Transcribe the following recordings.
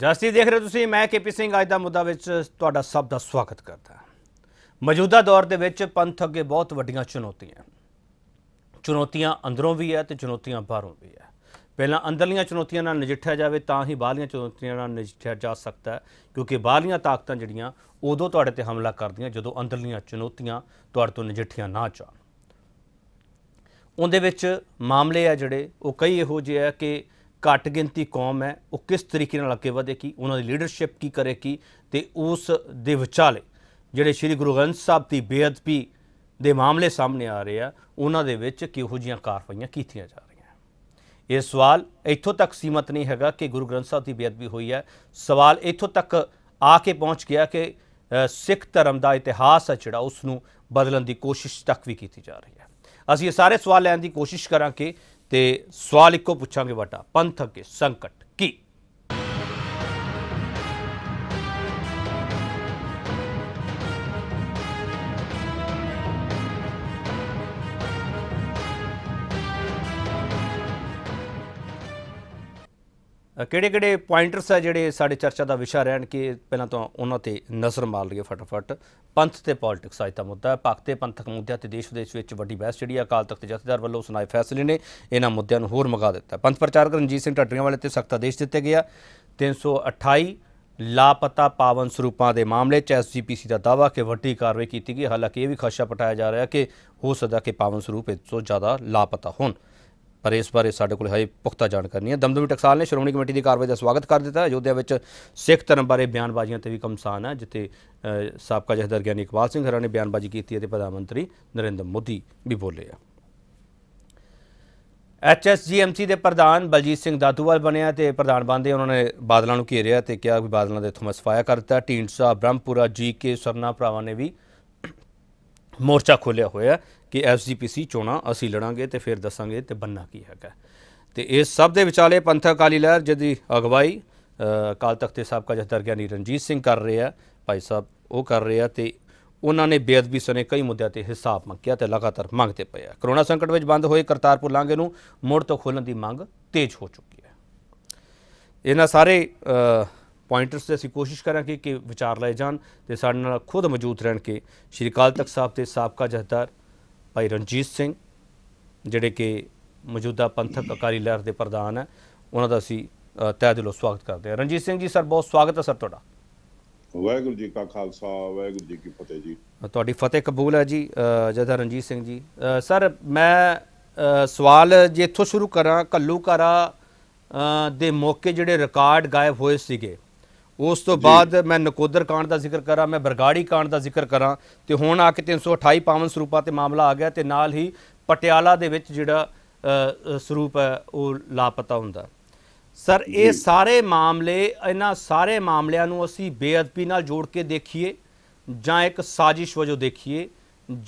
ਜਸਤੀ ਦੇਖ ਰਹੇ ਤੁਸੀਂ ਮੈਂ ਕੇਪੀ ਸਿੰਘ ਅੱਜ ਦਾ ਮੁੱਦਾ ਵਿੱਚ ਤੁਹਾਡਾ ਸਭ ਦਾ ਸਵਾਗਤ ਕਰਦਾ ਮੌਜੂਦਾ ਦੌਰ ਦੇ ਵਿੱਚ ਪੰਥ ਅੱਗੇ ਬਹੁਤ ਵੱਡੀਆਂ ਚੁਣੌਤੀਆਂ ਚੁਣੌਤੀਆਂ ਅੰਦਰੋਂ ਵੀ ਹੈ ਤੇ ਚੁਣੌਤੀਆਂ ਬਾਹਰੋਂ ਵੀ ਹੈ ਪਹਿਲਾਂ ਅੰਦਰਲੀਆਂ ਚੁਣੌਤੀਆਂ ਨਾਲ ਨਜਿੱਠਿਆ ਜਾਵੇ ਤਾਂ ਹੀ ਬਾਹਰਲੀਆਂ ਚੁਣੌਤੀਆਂ ਨਾਲ ਨਜਿੱਠਿਆ ਜਾ ਸਕਦਾ ਹੈ ਕਿਉਂਕਿ ਬਾਹਰਲੀਆਂ ਤਾਕਤਾਂ ਜਿਹੜੀਆਂ ਉਦੋਂ ਤੁਹਾਡੇ ਤੇ ਹਮਲਾ ਕਰਦੀਆਂ ਜਦੋਂ ਅੰਦਰਲੀਆਂ ਚੁਣੌਤੀਆਂ ਤੁਹਾਡੇ ਤੋਂ ਨਜਿੱਠੀਆਂ ਨਾ ਚਾਹਣ ਉਹਦੇ ਵਿੱਚ ਮਾਮਲੇ ਆ ਜਿਹੜੇ ਉਹ ਕਈ ਇਹੋ ਜਿਹੇ ਆ ਕਿ ਘੱਟ ਗਿਣਤੀ ਕੌਮ ਹੈ ਉਹ ਕਿਸ ਤਰੀਕੇ ਨਾਲ ਅੱਗੇ ਵਧੇ ਕੀ ਉਹਨਾਂ ਦੀ ਲੀਡਰਸ਼ਿਪ ਕੀ ਕਰੇਗੀ ਤੇ ਉਸ ਦੇ ਵਿਚਾਲੇ ਜਿਹੜੇ ਸ੍ਰੀ ਗੁਰੂ ਗ੍ਰੰਥ ਸਾਹਿਬ ਦੀ ਬੇਅਦਬੀ ਦੇ ਮਾਮਲੇ ਸਾਹਮਣੇ ਆ ਰਹੇ ਆ ਉਹਨਾਂ ਦੇ ਵਿੱਚ ਕਿਹੋ ਜੀਆਂ ਕਾਰਵਾਈਆਂ ਕੀਤੀਆਂ ਜਾ ਰਹੀਆਂ ਇਹ ਸਵਾਲ ਇੱਥੋਂ ਤੱਕ ਸੀਮਤ ਨਹੀਂ ਹੈਗਾ ਕਿ ਗੁਰੂ ਗ੍ਰੰਥ ਸਾਹਿਬ ਦੀ ਬੇਅਦਬੀ ਹੋਈ ਹੈ ਸਵਾਲ ਇੱਥੋਂ ਤੱਕ ਆ ਕੇ ਪਹੁੰਚ ਗਿਆ ਕਿ ਸਿੱਖ ਧਰਮ ਦਾ ਇਤਿਹਾਸ ਹੈ ਜਿਹੜਾ ਉਸ ਨੂੰ ਬਦਲਣ ਦੀ ਕੋਸ਼ਿਸ਼ ਤੱਕ ਵੀ ਕੀਤੀ ਜਾ ਰਹੀ ਹੈ ਅਸੀਂ ਇਹ ਸਾਰੇ ਸਵਾਲ ਲੈਣ ਦੀ ਕੋਸ਼ਿਸ਼ ਕਰਾਂਗੇ ਤੇ ਸਵਾਲ ਇੱਕੋ ਪੁੱਛਾਂਗੇ ਬਟਾ ਪੰਥਕ ਸੰਕਟ ਕੀ ਕਿਹੜੇ-ਕਿਹੜੇ ਪੁਆਇੰਟਰਸ ਆ ਜਿਹੜੇ ਸਾਡੇ ਚਰਚਾ ਦਾ ਵਿਸ਼ਾ ਰਹਿਣ ਕਿ ਪਹਿਲਾਂ ਤਾਂ ਉਹਨਾਂ ਤੇ ਨਜ਼ਰ ਮਾਰ ਲਈਏ ਫਟਾਫਟ ਪੰਥ ਤੇ ਪੋਲਿਟਿਕਸ ਆਇਤਾ ਮੁੱਦਾ ਹੈ ਪਾਕ ਤੇ ਪੰਥਕ ਮੁੱਦਿਆਂ ਤੇ ਦੇਸ਼ ਵਿਦੇਸ਼ ਵਿੱਚ ਵੱਡੀ ਬਹਿਸ ਜਿਹੜੀ ਅਕਾਲ ਤਖਤ ਜਥੇਦਾਰ ਵੱਲੋਂ ਸੁਣਾਏ ਫੈਸਲੇ ਨੇ ਇਹਨਾਂ ਮੁੱਦਿਆਂ ਨੂੰ ਹੋਰ ਮਗਾ ਦਿੱਤਾ ਪੰਥ ਪ੍ਰਚਾਰਕ ਰਣਜੀਤ ਸਿੰਘ ਢੱਡਰੀਆਂ ਵਾਲੇ ਤੇ ਸਖਤ ਆਦੇਸ਼ ਦਿੱਤੇ ਗਿਆ 328 ਲਾਪਤਾ ਪਾਵਨ ਸਰੂਪਾਂ ਦੇ ਮਾਮਲੇ ਚ ਐਸਜੀਪੀਸੀ ਦਾ ਦਾਵਾ ਕਿ ਵੱਡੀ ਕਾਰਵਾਈ ਕੀਤੀ ਗਈ ਹਾਲਾਂਕਿ ਇਹ ਵੀ ਖਸ਼ਾ ਪਟਾਇਆ ਜਾ ਰਿਹਾ ਕਿ ਹੋ ਸਕਦਾ ਕਿ ਪਾਵਨ ਸਰੂਪ ਇਸ ਤੋਂ ਜ਼ਿਆਦਾ ਲਾਪਤਾ ਹੋਣ ਪਰ ਇਸ ਬਾਰੇ ਸਾਡੇ ਕੋਲ ਹਜੇ ਪੁਖਤਾ ਜਾਣਕਾਰੀ ਨਹੀਂ ਹੈ ਦਮਦਮੀ ਟਕਸਾਲ ਨੇ ਸ਼੍ਰੋਮਣੀ ਕਮੇਟੀ ਦੀ ਕਾਰਵਾਈ ਦਾ ਸਵਾਗਤ ਕਰ ਦਿੱਤਾ ਹੈ ਵਿੱਚ ਸਿੱਖ ਧਰਮ ਬਾਰੇ ਬਿਆਨਬਾਜ਼ੀਆਂ ਤੇ ਵੀ ਕਮਸਾਨ ਹੈ ਜਿੱਥੇ ਸਾਬਕਾ ਜਹਦਰ ਗਿਆਨੀ ਇਕਬਾਲ ਸਿੰਘ ਹਰਾਂ ਨੇ ਬਿਆਨਬਾਜ਼ੀ ਕੀਤੀ ਅਤੇ ਪ੍ਰਧਾਨ ਮੰਤਰੀ ਨਰਿੰਦਰ ਮੋਦੀ ਵੀ ਬੋਲੇ ਆ ਐਚਐਸਜੀਐਮਸੀ ਦੇ ਪ੍ਰਧਾਨ ਬਲਜੀਤ ਸਿੰਘ ਦਾਤੂਵਾਲ ਬਣਿਆ ਤੇ ਪ੍ਰਧਾਨ ਬੰਦੇ ਉਹਨਾਂ ਨੇ ਬਾਦਲਾਂ ਨੂੰ ਘੇਰਿਆ ਤੇ ਕਿਹਾ ਕਿ ਬਾਦਲਾਂ ਦੇ ਥਮਸਫਾਇਆ ਕਰ ਦਿੱਤਾ ਢੀਂਡਸਾ ਬ੍ਰਹਮਪੁਰਾ ਜੀਕੇ ਸਰਨਾ ਭਰਾਵਾਂ ਨੇ ਵੀ ਮੋਰਚਾ ਖੋਲਿਆ ਹੋਇਆ ਕਿ ਐਸਜੀਪੀਸੀ ਚੋਣਾ ਅਸੀਂ ਲੜਾਂਗੇ ਤੇ ਫਿਰ ਦੱਸਾਂਗੇ ਤੇ ਬੰਨਾ ਕੀ ਹੈਗਾ ਤੇ ਇਸ ਸਭ ਦੇ ਵਿਚਾਲੇ ਪੰਥਕ ਅਕਾਲੀ ਲਹਿਰ ਜਿਹਦੀ ਅਗਵਾਈ ਕਾਲ ਤਖਤ ਦੇ ਸਾਬਕਾ ਜਥੇਦਾਰ ਗਿਆਨੀ ਰਣਜੀਤ ਸਿੰਘ ਕਰ ਰਹੇ ਆ ਭਾਈ ਸਾਹਿਬ ਉਹ ਕਰ ਰਹੇ ਆ ਤੇ ਉਹਨਾਂ ਨੇ ਬੇਅਦਬੀ ਸਣੇ ਕਈ ਮੁੱਦਿਆਂ ਤੇ ਹਿਸਾਬ ਮੰਗਿਆ ਤੇ ਲਗਾਤਾਰ ਮੰਗਦੇ ਪਏ ਆ ਕਰੋਨਾ ਸੰਕਟ ਵਿੱਚ ਬੰਦ ਹੋਏ ਕਰਤਾਰਪੁਰ ਲਾਂਘੇ ਨੂੰ ਮੁੜ ਤੋਂ ਖੋਲਣ ਦੀ ਮੰਗ ਤੇਜ਼ ਹੋ ਚੁੱਕੀ ਹੈ ਇਹਨਾਂ ਸਾਰੇ ਪੁਆਇੰਟਰਸ ਤੇ ਅਸੀਂ ਕੋਸ਼ਿਸ਼ ਕਰਾਂਗੇ ਕਿ ਵਿਚਾਰ ਲਏ ਜਾਣ ਤੇ ਸਾਡੇ ਨਾਲ ਖੁਦ ਮੌਜੂਦ ਰਹਿਣ ਕੇ ਸ਼੍ਰੀ ਅਕਾਲ ਤਖਤ ਸਾਹਿਬ ਦੇ ਸਾਬਕਾ ਜਥੇਦਾਰ ਭਾਈ ਰਣਜੀਤ ਸਿੰਘ ਜਿਹੜੇ ਕਿ ਮੌਜੂਦਾ ਪੰਥਕ ਅਕਾਲੀ ਲਹਿਰ ਦੇ ਪ੍ਰਧਾਨ ਹੈ ਉਹਨਾਂ ਦਾ ਅਸੀਂ ਤਹਿ ਦਿਲੋਂ ਸਵਾਗਤ ਕਰਦੇ ਹਾਂ ਰਣਜੀਤ ਸਿੰਘ ਜੀ ਸਰ ਬਹੁਤ ਸਵਾਗਤ ਹੈ ਸਰ ਤੁਹਾਡਾ ਵਾਹਿਗੁਰੂ ਜੀ ਕਾ ਖਾਲਸਾ ਵਾਹਿਗੁਰੂ ਜੀ ਕੀ ਫਤਿਹ ਜੀ ਤੁਹਾਡੀ ਫਤਿਹ ਕਬੂਲ ਹੈ ਜੀ ਜਦਾ ਰਣਜੀਤ ਸਿੰਘ ਜੀ ਸਰ ਮੈਂ ਸਵਾਲ ਜੇ ਇਥੋਂ ਸ਼ੁਰੂ ਕਰਾਂ ਕੱਲੂ ਕੱਲੂਕਾਰਾ ਦੇ ਮੌਕੇ ਜਿਹੜੇ ਰਿਕਾਰਡ ਗਾਇਬ ਹੋਏ ਸੀਗੇ ਉਸ ਤੋਂ ਬਾਅਦ ਮੈਂ ਨਕੋਦਰ ਕਾਂਡ ਦਾ ਜ਼ਿਕਰ ਕਰਾਂ ਮੈਂ ਬਰਗਾੜੀ ਕਾਂਡ ਦਾ ਜ਼ਿਕਰ ਕਰਾਂ ਤੇ ਹੁਣ ਆ ਕੇ 328 ਪਾਵਨ ਸਰੂਪਾ ਤੇ ਮਾਮਲਾ ਆ ਗਿਆ ਤੇ ਨਾਲ ਹੀ ਪਟਿਆਲਾ ਦੇ ਵਿੱਚ ਜਿਹੜਾ ਸਰੂਪ ਹੈ ਉਹ ਲਾਪਤਾ ਹੁੰਦਾ ਸਰ ਇਹ ਸਾਰੇ ਮਾਮਲੇ ਇਹਨਾਂ ਸਾਰੇ ਮਾਮਲਿਆਂ ਨੂੰ ਅਸੀਂ ਬੇਅਦਬੀ ਨਾਲ ਜੋੜ ਕੇ ਦੇਖੀਏ ਜਾਂ ਇੱਕ ਸਾਜ਼ਿਸ਼ ਵਜੋਂ ਦੇਖੀਏ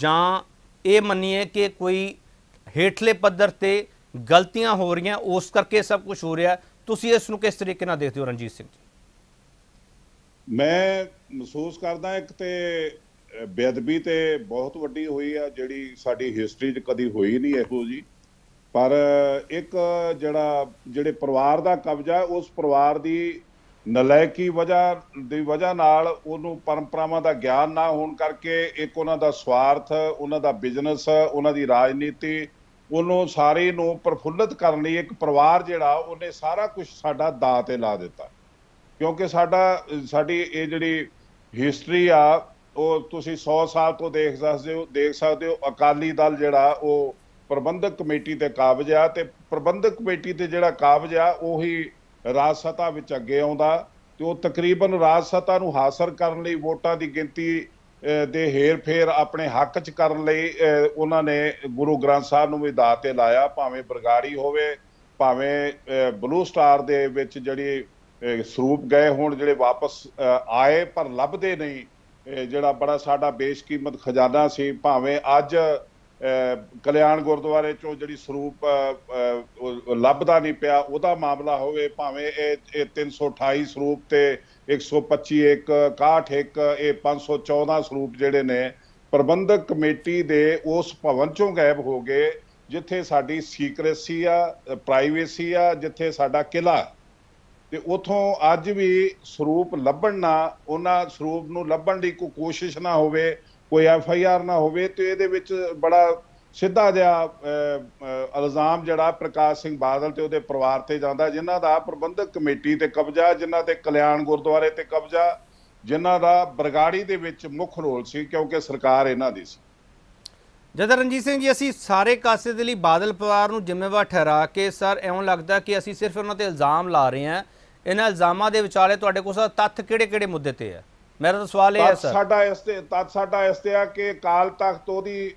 ਜਾਂ ਇਹ ਮੰਨੀਏ ਕਿ ਕੋਈ ਹੇਠਲੇ ਪੱਧਰ ਤੇ ਗਲਤੀਆਂ ਹੋ ਰਹੀਆਂ ਉਸ ਕਰਕੇ ਸਭ ਕੁਝ ਹੋ ਰਿਹਾ ਤੁਸੀਂ ਇਸ ਨੂੰ ਕਿਸ ਤਰੀਕੇ ਨਾਲ ਦੇਖਦੇ ਹੋ ਰਣਜੀਤ ਸਿੰਘ ਮੈਂ ਮਹਿਸੂਸ ਕਰਦਾ ਇੱਕ ਤੇ ਬੇਅਦਬੀ ਤੇ ਬਹੁਤ ਵੱਡੀ ਹੋਈ ਆ ਜਿਹੜੀ ਸਾਡੀ ਹਿਸਟਰੀ 'ਚ ਕਦੀ ਹੋਈ ਨਹੀਂ ਇਹੋ ਜੀ ਪਰ ਇੱਕ ਜਿਹੜਾ ਜਿਹੜੇ ਪਰਿਵਾਰ ਦਾ ਕਬਜ਼ਾ ਉਸ ਪਰਿਵਾਰ ਦੀ ਨਲਾਇਕੀ ਵਜ੍ਹਾ ਦੀ ਵਜ੍ਹਾ ਨਾਲ ਉਹਨੂੰ ਪਰੰਪਰਾਵਾਂ ਦਾ ਗਿਆਨ ਨਾ ਹੋਣ ਕਰਕੇ ਇੱਕ ਉਹਨਾਂ ਦਾ ਸਵਾਰਥ ਉਹਨਾਂ ਦਾ ਬਿਜ਼ਨਸ ਉਹਨਾਂ ਦੀ ਰਾਜਨੀਤੀ ਉਹਨੂੰ ਸਾਰੇ ਨੂੰ ਪਰਫੁੱਲਤ ਕਰਨ ਲਈ ਇੱਕ ਪਰਿਵਾਰ ਜਿਹੜਾ ਉਹਨੇ ਸਾਰਾ ਕੁਝ ਸਾਡਾ ਦਾਅ ਤੇ ਲਾ ਦਿੱਤਾ ਕਿਉਂਕਿ ਸਾਡਾ ਸਾਡੀ ਇਹ ਜਿਹੜੀ ਹਿਸਟਰੀ ਆ ਉਹ ਤੁਸੀਂ 100 ਸਾਲ ਤੋਂ ਦੇਖ ਸਕਦੇ ਹੋ ਦੇਖ ਸਕਦੇ ਹੋ ਅਕਾਲੀ ਦਲ ਜਿਹੜਾ ਉਹ ਪ੍ਰਬੰਧਕ ਕਮੇਟੀ ਤੇ ਕਾਬਜ ਆ ਤੇ ਪ੍ਰਬੰਧਕ ਕਮੇਟੀ ਤੇ ਜਿਹੜਾ ਕਾਬਜ ਆ ਉਹੀ ਰਾਜ ਸਤਾ ਵਿੱਚ ਅੱਗੇ ਆਉਂਦਾ ਤੇ ਉਹ ਤਕਰੀਬਨ ਰਾਜ ਸਤਾ ਨੂੰ ਹਾਸਲ ਕਰਨ ਲਈ ਵੋਟਾਂ ਦੀ ਗਿਣਤੀ ਦੇ ਹੇਰ ਫੇਰ ਆਪਣੇ ਹੱਕ 'ਚ ਕਰਨ ਲਈ ਉਹਨਾਂ ਨੇ ਗੁਰੂ ਗ੍ਰੰਥ ਸਾਹਿਬ ਨੂੰ ਵੀ ਦਾਤੇ ਲਾਇਆ ਭਾਵੇਂ ਬਰਗਾੜੀ ਹੋਵੇ ਭਾਵੇਂ ਬਲੂ ਸਟਾਰ ਦੇ ਵਿੱਚ ਜਿਹੜੀ ਸਰੂਪ ਗਏ ਹੋਣ ਜਿਹੜੇ ਵਾਪਸ ਆਏ ਪਰ ਲੱਭਦੇ ਨਹੀਂ ਜਿਹੜਾ ਬੜਾ ਸਾਡਾ ਬੇਸ਼ਕੀਮਤ ਖਜ਼ਾਨਾ ਸੀ ਭਾਵੇਂ ਅੱਜ ਕਲਿਆਣ ਗੁਰਦੁਆਰੇ ਚੋਂ ਜਿਹੜੀ ਸਰੂਪ ਲੱਭਦਾ ਨਹੀਂ ਪਿਆ ਉਹਦਾ ਮਾਮਲਾ ਹੋਵੇ ਭਾਵੇਂ ਇਹ 328 ਸਰੂਪ ਤੇ 125 ਇੱਕ 61 ਇੱਕ ਇਹ 514 ਸਰੂਪ ਜਿਹੜੇ ਨੇ ਪ੍ਰਬੰਧਕ ਕਮੇਟੀ ਦੇ ਉਸ ਭਵਨ ਚੋਂ ਗਾਇਬ ਹੋ ਗਏ ਜਿੱਥੇ ਸਾਡੀ ਸੀਕ੍ਰੇਸੀ ਆ ਪ੍ਰਾਈਵੇਸੀ ਆ ਜਿੱਥੇ ਸਾਡਾ ਕਿਲਾ ਤੇ ਉਥੋਂ ਅੱਜ ਵੀ ਸਰੂਪ ਲੱਭਣ ਨਾ ਉਹਨਾਂ ਸਰੂਪ ਨੂੰ ਲੱਭਣ ਦੀ ਕੋਈ ਕੋਸ਼ਿਸ਼ ਨਾ ਹੋਵੇ ਕੋਈ ਐਫ ਆਈ ਆਰ ਨਾ ਹੋਵੇ ਤੇ ਇਹਦੇ ਵਿੱਚ ਬੜਾ ਸਿੱਧਾ ਜਿਹਾ ਇਲਜ਼ਾਮ ਜਿਹੜਾ ਪ੍ਰਕਾਸ਼ ਸਿੰਘ ਬਾਦਲ ਤੇ ਉਹਦੇ ਪਰਿਵਾਰ ਤੇ ਜਾਂਦਾ ਜਿਨ੍ਹਾਂ ਦਾ ਪ੍ਰਬੰਧਕ ਕਮੇਟੀ ਤੇ ਕਬਜ਼ਾ ਜਿਨ੍ਹਾਂ ਤੇ ਕਲਿਆਣ ਗੁਰਦੁਆਰੇ ਤੇ ਕਬਜ਼ਾ ਜਿਨ੍ਹਾਂ ਦਾ ਬਰਗਾੜੀ ਦੇ ਵਿੱਚ ਮੁੱਖ ਰੋਲ ਸੀ ਕਿਉਂਕਿ ਸਰਕਾਰ ਇਹਨਾਂ ਦੀ ਸੀ ਜਦ ਰਣਜੀਤ ਸਿੰਘ ਜੀ ਅਸੀਂ ਸਾਰੇ ਕਾਸੇ ਦੇ ਲਈ ਬਾਦਲ ਪਰਿਵਾਰ ਨੂੰ ਜ਼ਿੰਮੇਵਾਰ ਠਹਿਰਾ ਕੇ ਸਰ ਐਉਂ ਲੱਗਦਾ ਕਿ ਅਸੀਂ ਸਿਰਫ ਉਹਨਾਂ ਤੇ ਇਲਜ਼ਾਮ ਲਾ ਰਹੇ ਹਾਂ ਇਹਨਾਂ ਇਲਜ਼ਾਮਾਂ ਦੇ ਵਿਚਾਲੇ ਤੁਹਾਡੇ ਕੋਲ ਤੱਥ ਕਿਹੜੇ-ਕਿਹੜੇ ਮੁੱਦੇ ਤੇ ਹੈ ਮੇਰਾ ਤਾਂ ਸਵਾਲ ਇਹ ਹੈ ਸਰ ਸਾਡਾ ਇਸ ਤੇ ਤੱਥ ਸਾਡਾ ਇਸ ਤੇ ਆ ਕਿ ਕਾਲ ਤਖਤ ਉਹਦੀ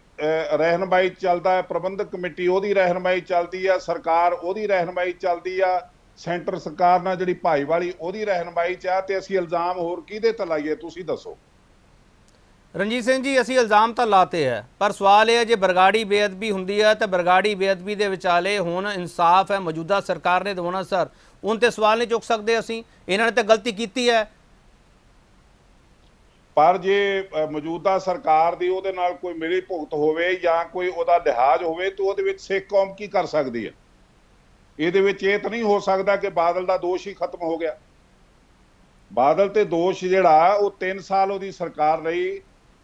ਰਹਿਨਮਾਈ ਚੱਲਦਾ ਹੈ ਪ੍ਰਬੰਧਕ ਕਮੇਟੀ ਉਹਦੀ ਰਹਿਨਮਾਈ ਚੱਲਦੀ ਆ ਸਰਕਾਰ ਉਹਦੀ ਰਹਿਨਮਾਈ ਚੱਲਦੀ ਆ ਸੈਂਟਰ ਸਰਕਾਰ ਨਾਲ ਜਿਹੜੀ ਭਾਈਵਾਲੀ ਉਹਦੀ ਰਹਿਨਮਾਈ ਚ ਆ ਤੇ ਅਸੀਂ ਇਲਜ਼ਾਮ ਹੋਰ ਕਿਹਦੇ ਤੇ ਲਾਈਏ ਤੁਸੀਂ ਦੱਸੋ ਰਣਜੀਤ ਸਿੰਘ ਜੀ ਅਸੀਂ ਇਲਜ਼ਾਮ ਤਾਂ ਲਾਤੇ ਆ ਪਰ ਸਵਾਲ ਇਹ ਹੈ ਜੇ ਬਰਗਾੜੀ ਬੇਅਦਬੀ ਹੁੰਦੀ ਆ ਤਾਂ ਬਰਗਾੜੀ ਬੇਅਦਬੀ ਦੇ ਵਿਚਾਲੇ ਹੁਣ ਇਨਸਾਫ ਹੈ ਮੌਜੂਦਾ ਸਰਕਾਰ ਨੇ ਦਵਾਉਣਾ ਸਰ ਉਹਨਾਂ ਤੇ ਸਵਾਲ ਨਹੀਂ ਚੁੱਕ ਸਕਦੇ ਅਸੀਂ ਇਹਨਾਂ ਨੇ ਤਾਂ ਗਲਤੀ ਕੀਤੀ ਹੈ ਪਰ ਜੇ ਮੌਜੂਦਾ ਸਰਕਾਰ ਦੀ ਉਹਦੇ ਨਾਲ ਕੋਈ ਮਿਲੀ ਭੁਗਤ ਹੋਵੇ ਜਾਂ ਕੋਈ ਉਹਦਾ ਲਿਹਾਜ਼ ਹੋਵੇ ਤਾਂ ਉਹਦੇ ਵਿੱਚ ਸਿੱਖ ਕੌਮ ਕੀ ਕਰ ਸਕਦੀ ਹੈ ਇਹਦੇ ਵਿੱਚ ਇਹ ਤਾਂ ਨਹੀਂ ਹੋ ਸਕਦਾ ਕਿ ਬਾਦਲ ਦਾ ਦੋਸ਼ ਹੀ ਖਤਮ ਹੋ ਗਿਆ ਬਾਦਲ ਤੇ ਦੋਸ਼ ਜਿਹੜਾ ਉਹ 3 ਸਾਲ ਉਹਦੀ ਸਰਕਾਰ ਰਹੀ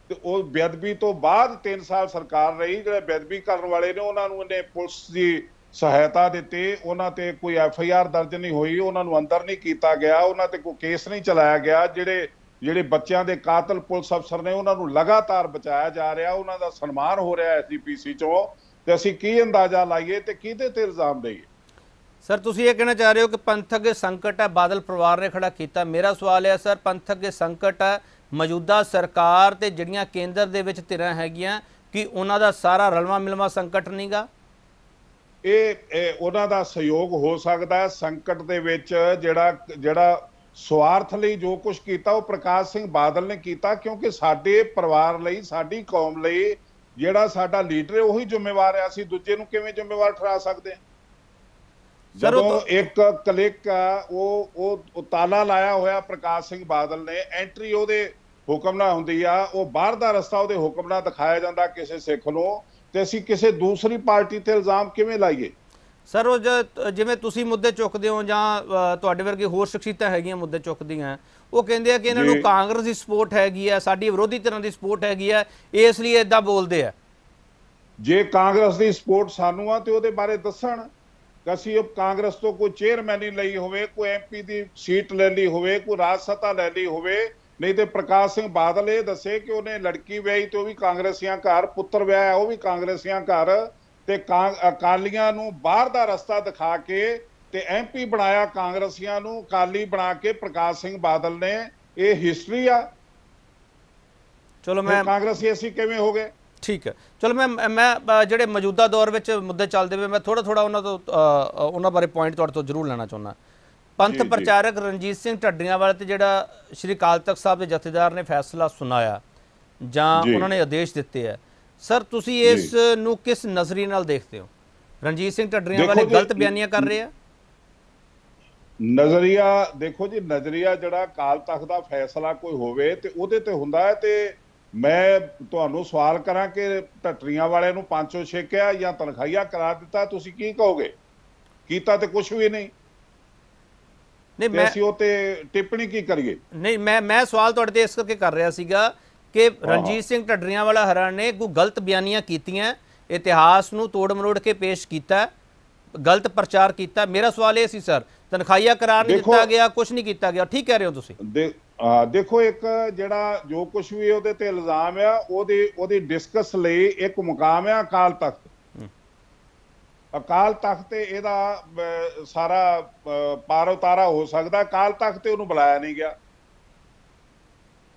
ਤੇ ਉਹ ਬੇਅਦਬੀ ਤੋਂ ਬਾਅਦ 3 ਸਾਲ ਸਰਕਾਰ ਰਹੀ ਜਿਹੜੇ ਬੇਅਦਬੀ ਕਰਨ ਵਾਲੇ ਨੇ ਉਹਨਾਂ ਨੂੰ ਇਹਨੇ ਪੁਲਿਸ ਦੀ ਸਹਾਇਤਾ ਦਿੱਤੀ ਉਹਨਾਂ ਤੇ ਕੋਈ ਐਫ ਆਈ ਆਰ ਦਰਜ ਨਹੀਂ ਹੋਈ ਉਹਨਾਂ ਨੂੰ ਅੰਦਰ ਨਹੀਂ ਕੀਤਾ ਗਿਆ ਉਹਨਾਂ ਤੇ ਕੋਈ ਕੇਸ ਨਹੀਂ ਚਲਾਇਆ ਗਿਆ ਜਿਹੜੇ ਜਿਹੜੇ ਬੱਚਿਆਂ ਦੇ ਕਾਤਲ ਪੁਲਿਸ ਅਫਸਰ ਨੇ ਉਹਨਾਂ ਨੂੰ ਲਗਾਤਾਰ ਬਚਾਇਆ ਜਾ ਰਿਹਾ ਉਹਨਾਂ ਦਾ ਸਨਮਾਨ ਹੋ ਰਿਹਾ ਐਸਜੀਪੀਸੀ ਚੋਂ ਤੇ ਅਸੀਂ ਕੀ ਅੰਦਾਜ਼ਾ ਲਾਈਏ ਤੇ ਕਿਹਦੇ ਤੇ ਇਲਜ਼ਾਮ ਦੇਈਏ ਸਰ ਤੁਸੀਂ ਇਹ ਕਹਿਣਾ ਚਾਹ ਰਹੇ ਹੋ ਕਿ ਪੰਥਕ ਸੰਕਟ ਹੈ ਬਾਦਲ ਪਰਿਵਾਰ ਨੇ ਖੜਾ ਕੀਤਾ ਮੇਰਾ ਸਵਾਲ ਹੈ ਸਰ ਪੰਥਕ ਸੰਕਟ ਹੈ ਮੌਜੂਦਾ ਸਰਕਾਰ ਤੇ ਜਿਹੜੀਆਂ ਕੇਂਦਰ ਦੇ ਵਿੱਚ ਧਿਰਾਂ ਹੈਗੀਆਂ ਕਿ ਉਹਨਾਂ ਦਾ ਸਾਰਾ ਰਲਵਾ ਮਿਲਵਾ ਸੰਕਟ ਨਹੀਂਗਾ ਇਹ ਉਹਨਾਂ ਦਾ ਸਹਿਯੋਗ ਹੋ ਸਕਦਾ ਹੈ ਸੰਕਟ ਦੇ ਵਿੱਚ ਜਿਹੜਾ ਜਿਹੜਾ ਸਵਾਰਥ ਲਈ ਜੋ ਕੁਝ ਕੀਤਾ ਉਹ ਪ੍ਰਕਾਸ਼ ਸਿੰਘ ਬਾਦਲ ਨੇ ਕੀਤਾ ਕਿਉਂਕਿ ਸਾਡੇ ਪਰਿਵਾਰ ਲਈ ਸਾਡੀ ਕੌਮ ਲਈ ਜਿਹੜਾ ਸਾਡਾ ਲੀਡਰ ਹੈ ਉਹੀ ਜ਼ਿੰਮੇਵਾਰ ਹੈ ਅਸੀਂ ਦੂਜੇ ਨੂੰ ਕਿਵੇਂ ਜ਼ਿੰਮੇਵਾਰ ਠਹਿਰਾ ਸਕਦੇ ਹਾਂ ਜਦੋਂ ਇੱਕ ਕਲਿੱਕ ਉਹ ਉਹ ਤਾਲਾ ਲਾਇਆ ਹੋਇਆ ਪ੍ਰਕਾਸ਼ ਸਿੰਘ ਬਾਦਲ ਨੇ ਐਂਟਰੀ ਉਹਦੇ ਹੁਕਮ ਨਾਲ ਹੁੰਦੀ ਆ ਉਹ ਬਾਹਰ ਦਾ ਰਸਤਾ ਉਹਦੇ ਹੁਕਮ ਨਾਲ ਦਿਖਾਇਆ ਜਾਂਦਾ ਕਿਸੇ ਸਿੱਖ ਨੂੰ ਤੇ ਅਸੀਂ ਕਿਸੇ ਦੂਸਰੀ ਪਾਰਟੀ ਤੇ ਇਲਜ਼ਾਮ ਕਿਵੇਂ ਲਾਈਏ ਸਰ ਉਹ ਜਿਵੇਂ ਤੁਸੀਂ ਮੁੱਦੇ ਚੁੱਕਦੇ ਹੋ ਜਾਂ ਤੁਹਾਡੇ ਵਰਗੇ ਹੋਰ ਸ਼ਖਸੀਅਤਾਂ ਹੈਗੀਆਂ ਮੁੱਦੇ ਚੁੱਕਦੀਆਂ ਉਹ ਕਹਿੰਦੇ ਆ ਕਿ ਇਹਨਾਂ ਨੂੰ ਕਾਂਗਰਸ ਦੀ ਸਪੋਰਟ ਹੈਗੀ ਆ ਸਾਡੀ ਵਿਰੋਧੀ ਧਿਰਾਂ ਦੀ ਸਪੋਰਟ ਹੈਗੀ ਆ ਇਸ ਲਈ ਇਦਾਂ ਬੋਲਦੇ ਆ ਜੇ ਕਾਂਗਰਸ ਦੀ ਸਪੋਰਟ ਸਾਨੂੰ ਆ ਤੇ ਉਹਦੇ ਬਾਰੇ ਦੱਸਣ ਅਸੀਂ ਉਹ ਕਾਂਗਰਸ ਤੋਂ ਕੋਈ ਚੇਅਰਮੈਨ ਨਹੀਂ ਲਈ ਹੋਵੇ ਕੋਈ ਐਮਪੀ ਦੀ ਸੀਟ ਲੈ ਲਈ ਹੋਵੇ ਕੋਈ ਰਾਜ ਸਤਾ ਲੈ ਲਈ ਹੋਵੇ ਨਹੀਂ ਤੇ ਪ੍ਰਕਾਸ਼ ਸਿੰਘ ਬਾਦਲ ਇਹ ਦੱਸੇ ਕਿ ਉਹਨੇ ਲੜਕੀ ਵਿਆਹੀ ਤੇ ਉਹ ਵੀ ਕਾਂਗਰਸੀਆਂ ਘਰ ਪੁੱਤਰ ਵਿਆਹਿਆ ਉਹ ਵੀ ਕਾਂਗਰਸੀਆਂ ਘਰ ਤੇ ਅਕਾਲੀਆਂ ਨੂੰ ਬਾਹਰ ਦਾ ਰਸਤਾ ਦਿਖਾ ਕੇ ਤੇ ਐਮਪੀ ਬਣਾਇਆ ਕਾਂਗਰਸੀਆਂ ਨੂੰ ਕਾਲੀ ਬਣਾ ਕੇ ਪ੍ਰਕਾਸ਼ ਸਿੰਘ ਬਾਦਲ ਨੇ ਇਹ ਹਿਸਟਰੀ ਆ ਚਲੋ ਮੈਂ ਕਾਂਗਰਸੀ ਐਸੀ ਕਿਵੇਂ ਹੋ ਗਏ ਠੀਕ ਹੈ ਚਲੋ ਮੈਂ ਮੈਂ ਜਿਹੜੇ ਮੌਜੂਦਾ ਦੌਰ ਵਿੱਚ ਮੁੱਦੇ ਚੱਲਦੇ ਵੇ ਮੈਂ ਥੋੜਾ ਥੋੜਾ ਉਹਨਾਂ ਤੋਂ ਉਹਨਾਂ ਬਾਰੇ ਪੁਆਇੰਟ ਤੁਹਾਡੇ ਤੋਂ ਜ਼ਰੂਰ ਲੈਣਾ ਚਾਹੁੰਦਾ ਪੰਥ ਪ੍ਰਚਾਰਕ ਰਣਜੀਤ ਸਿੰਘ ਵਾਲੇ ਤੇ ਜਿਹੜਾ ਸ਼੍ਰੀ ਕਾਲ ਤਖਤ ਸਾਹਿਬ ਦੇ ਜਥੇਦਾਰ ਨੇ ਫੈਸਲਾ ਸੁਣਾਇਆ ਜਾਂ ਉਹਨਾਂ ਨੇ ਆਦੇਸ਼ ਦਿੱਤੇ ਆ ਸਰ ਤੁਸੀਂ ਇਸ ਨੂੰ ਕਿਸ ਨਜ਼ਰੀਏ ਨਾਲ ਦੇਖਦੇ ਹੋ ਰਣਜੀਤ ਸਿੰਘ ਵਾਲੇ ਗਲਤ ਬਿਆਨੀਆਂ ਕਰ ਰਹੇ ਆ ਨਜ਼ਰੀਆ ਦੇਖੋ ਜੀ ਨਜ਼ਰੀਆ ਜਿਹੜਾ ਕਾਲ ਤਖਤ ਦਾ ਫੈਸਲਾ ਕੋਈ ਹੋਵੇ ਤੇ ਉਹਦੇ ਤੇ ਹੁੰਦਾ ਹੈ ਤੇ ਮੈਂ ਤੁਹਾਨੂੰ ਸਵਾਲ ਕਰਾਂ ਕਿ ਟਟਰੀਆਂ ਵਾਲਿਆਂ ਨੂੰ 500 ਛੇਕਿਆ ਜਾਂ ਤਨਖਾਹਿਆ ਕਰਾ ਦਿੱਤਾ ਤੁਸੀਂ ਕੀ ਕਹੋਗੇ ਕੀਤਾ ਤੇ ਕੁਝ ਵੀ ਨਹੀਂ ਨਹੀਂ ਮੈਂ ਅਸੀਂ ਉਹ ਤੇ ਟਿੱਪਣੀ ਕੀ ਕਰੀਏ ਨਹੀਂ ਮੈਂ ਮੈਂ ਸਵਾਲ ਤੁਹਾਡੇ ਤੇ ਇਸ ਕਰਕੇ ਕਰ ਰਿਹਾ ਸੀਗਾ ਕਿ ਰਣਜੀਤ ਸਿੰਘ ਢੱਡਰੀਆਂ ਵਾਲਾ ਹਰਾ ਨੇ ਕੋਈ ਗਲਤ ਬਿਆਨੀਆਂ ਕੀਤੀਆਂ ਇਤਿਹਾਸ ਨੂੰ ਤੋੜ ਮਰੋੜ ਕੇ ਪੇਸ਼ ਕੀਤਾ ਗਲਤ ਪ੍ਰਚਾਰ ਕੀਤਾ ਮੇਰਾ ਸਵਾਲ ਇਹ ਸੀ ਸਰ ਤਨਖਾਹੀਆ ਕਰਾਰ ਨਹੀਂ ਦਿੱਤਾ ਗਿਆ ਕੁਝ ਨਹੀਂ ਕੀਤਾ ਗਿਆ ਠੀਕ ਕਹਿ ਰਹੇ ਹੋ ਤੁਸੀਂ ਦੇਖੋ ਇੱਕ ਜਿਹੜਾ ਜੋ ਕੁਝ ਵੀ ਉਹਦੇ ਤੇ ਇਲਜ਼ਾਮ ਆ ਉਹਦੇ ਉਹਦੀ ਡਿਸਕਸ ਲਈ ਇੱਕ ਮੁਕਾਮ ਆ ਅਕਾਲ ਤਖਤ ਅਕਾਲ ਤਖਤ ਤੇ ਇਹਦਾ ਸਾਰਾ ਪਾਰ ਉਤਾਰਾ ਹੋ ਸਕਦਾ ਅਕਾਲ ਤਖਤ ਤੇ ਉਹਨੂੰ ਬੁਲਾਇਆ ਨਹੀਂ ਗਿਆ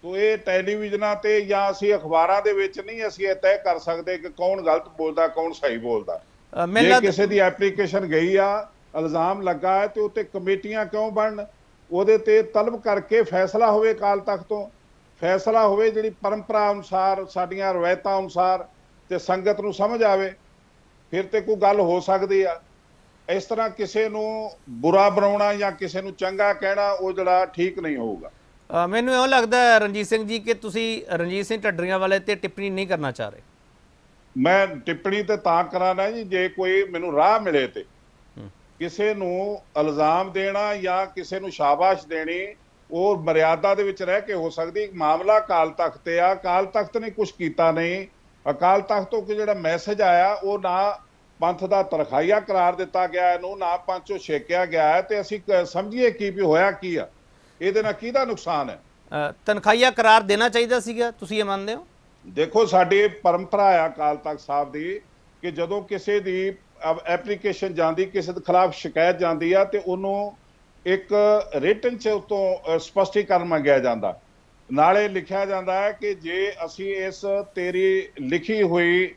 ਤੋ ਇਹ ਟੈਲੀਵਿਜ਼ਨਾਂ ਤੇ ਜਾਂ ਅਸੀਂ ਅਖਬਾਰਾਂ ਦੇ ਵਿੱਚ ਨਹੀਂ ਅਸੀਂ ਇਹ ਤੈਅ ਕਰ ਸਕਦੇ ਕਿ ਕੌਣ ਗਲਤ ਬੋਲਦਾ ਕੌਣ ਸਹੀ ਬੋਲਦਾ ਜੇ ਕਿਸੇ ਦੀ ਐਪਲੀਕੇਸ਼ਨ ਗਈ ਆ ਇਲਜ਼ਾਮ ਲੱਗਾ ਹੈ ਤੇ ਉੱਤੇ ਕਮੇਟੀਆਂ ਕਿਉਂ ਬਣਨ ਉਹਦੇ ਤੇ ਤਲਬ ਕਰਕੇ ਫੈਸਲਾ ਹੋਵੇ ਕਾਲ ਤਖਤ ਤੋਂ ਫੈਸਲਾ ਹੋਵੇ ਜਿਹੜੀ ਪਰੰਪਰਾ ਅਨੁਸਾਰ ਸਾਡੀਆਂ ਰਵਾਇਤਾਂ ਅਨੁਸਾਰ ਤੇ ਸੰਗਤ ਨੂੰ ਸਮਝ ਆਵੇ ਫਿਰ ਤੇ ਕੋਈ ਗੱਲ ਹੋ ਸਕਦੀ ਆ ਇਸ ਤਰ੍ਹਾਂ ਕਿਸੇ ਨੂੰ ਬੁਰਾ ਬਣਾਉਣਾ ਜਾਂ ਕਿਸੇ ਨੂੰ ਚੰਗਾ ਕਹਿਣਾ ਉਹ ਜਿਹੜਾ ਠੀਕ ਨਹੀਂ ਹੋਊਗਾ ਮੈਨੂੰ ਇਹ ਲੱਗਦਾ ਹੈ ਰਣਜੀਤ ਸਿੰਘ ਜੀ ਕਿ ਤੁਸੀਂ ਰਣਜੀਤ ਸਿੰਘ ਢੱਡਰੀਆਂ ਵਾਲੇ ਤੇ ਟਿੱਪਣੀ ਨਹੀਂ ਕਰਨਾ ਚਾਹ ਰਹੇ ਮੈਂ ਟਿੱਪਣੀ ਤੇ ਤਾਂ ਕਰਾਣਾ ਜੀ ਜੇ ਕੋਈ ਮੈਨੂੰ ਰਾਹ ਮਿਲੇ ਤੇ ਕਿਸੇ ਨੂੰ ਇਲਜ਼ਾਮ ਦੇਣਾ ਜਾਂ ਕਿਸੇ ਨੂੰ ਸ਼ਾਬਾਸ਼ ਦੇਣੀ ਉਹ ਮਰਿਆਦਾ ਦੇ ਵਿੱਚ ਰਹਿ ਕੇ ਹੋ ਸਕਦੀ ਮਾਮਲਾ ਕਾਲ ਤਖਤ ਤੇ ਆ ਕਾਲ ਤਖਤ ਨੇ ਕੁਝ ਕੀਤਾ ਨਹੀਂ ਅਕਾਲ ਤਖਤ ਤੋਂ ਕਿ ਜਿਹੜਾ ਮੈਸੇਜ ਆਇਆ ਉਹ ਨਾ ਪੰਥ ਦਾ ਤਰਖਾਈਆ ਕਰਾਰ ਦਿੱਤਾ ਗਿਆ ਇਹਨੂੰ ਨਾ ਪੰਚੋ ਛੇਕਿਆ ਗਿਆ ਤੇ ਅਸੀਂ ਸਮਝੀਏ ਕੀ ਵੀ ਹੋਇਆ ਕੀ ਆ ਇਹਦੇ ਨਾਲ ਕਿਹਦਾ ਨੁਕਸਾਨ ਹੈ ਤਨਖਾਈਆ ਕਰਾਰ ਦੇਣਾ ਚਾਹੀਦਾ ਸੀਗਾ ਤੁਸੀਂ ਇਹ ਮੰਨਦੇ ਹੋ ਦੇਖੋ ਸਾਡੀ ਪਰੰਪਰਾ ਆ ਅਕਾਲ ਤਖਤ ਸਾਹਿਬ ਦੀ ਕਿ ਜਦੋਂ ਕਿਸੇ ਦੀ ਐਪਲੀਕੇਸ਼ਨ ਜਾਂਦੀ ਕਿਸੇ ਦੇ ਖਿਲਾਫ ਸ਼ਿਕਾਇਤ ਜਾਂਦੀ ਆ ਤੇ ਉਹਨੂੰ ਇੱਕ ਰਿਟਨ ਚ ਉਤੋਂ ਸਪਸ਼ਟੀਕਰਨ ਮੰਗਿਆ ਜਾਂਦਾ ਨਾਲੇ ਲਿਖਿਆ ਜਾਂਦਾ ਹੈ ਕਿ ਜੇ ਅਸੀਂ ਇਸ ਤੇਰੀ ਲਿਖੀ ਹੋਈ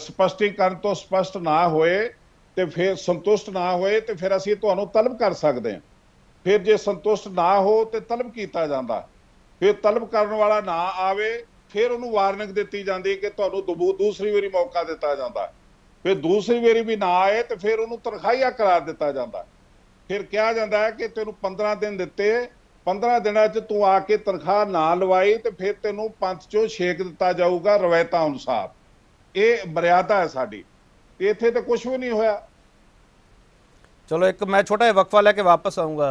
ਸਪਸ਼ਟੀਕਰਨ ਤੋਂ ਸਪਸ਼ਟ ਨਾ ਹੋਏ ਤੇ ਫਿਰ ਸੰਤੁਸ਼ਟ ਨਾ ਹੋਏ ਤੇ ਫਿਰ ਅਸੀਂ ਤੁਹਾਨੂੰ ਤਲਬ ਕਰ ਸਕਦੇ ਹਾਂ ਫਿਰ ਜੇ ਸੰਤੁਸ਼ਟ ਨਾ ਹੋ ਤੇ ਤਲਬ ਕੀਤਾ ਜਾਂਦਾ ਫਿਰ ਤਲਬ ਕਰਨ ਵਾਲਾ ਨਾ ਆਵੇ ਫਿਰ ਉਹਨੂੰ ਵਾਰਨਿੰਗ ਦਿੱਤੀ ਜਾਂਦੀ ਹੈ ਕਿ ਤੁਹਾਨੂੰ ਦੂਸਰੀ ਵਾਰੀ ਮੌਕਾ ਦਿੱਤਾ ਜਾਂਦਾ ਫਿਰ ਦੂਸਰੀ ਵਾਰੀ ਵੀ ਨਾ ਆਏ ਤੇ ਫਿਰ ਉਹਨੂੰ ਤਨਖਾਹਿਆ ਕਰਾਰ ਦਿੱਤਾ ਜਾਂਦਾ ਫਿਰ ਕਿਹਾ ਜਾਂਦਾ ਹੈ ਕਿ ਤੈਨੂੰ 15 ਦਿਨ ਦਿੱਤੇ 15 ਦਿਨਾਂ 'ਚ ਤੂੰ ਆ ਕੇ ਤਨਖਾਹ ਨਾ ਲਵਾਈ ਤੇ ਫਿਰ ਤੈਨੂੰ ਪੰਜ ਚੋਂ ਛੇਕ ਦਿੱਤਾ ਜਾਊਗਾ ਰਵਾਇਤਾਂ ਅਨੁਸਾਰ ਇਹ ਬਰਿਆਦਾ ਹੈ ਸਾਡੀ ਇੱਥੇ ਤਾਂ ਕੁਝ ਵੀ ਨਹੀਂ ਹੋਇਆ ਚਲੋ ਇੱਕ ਮੈਂ ਛੋਟਾ ਜਿਹਾ ਵਕਫਾ ਲੈ ਕੇ ਵਾਪਸ ਆਉਂਗਾ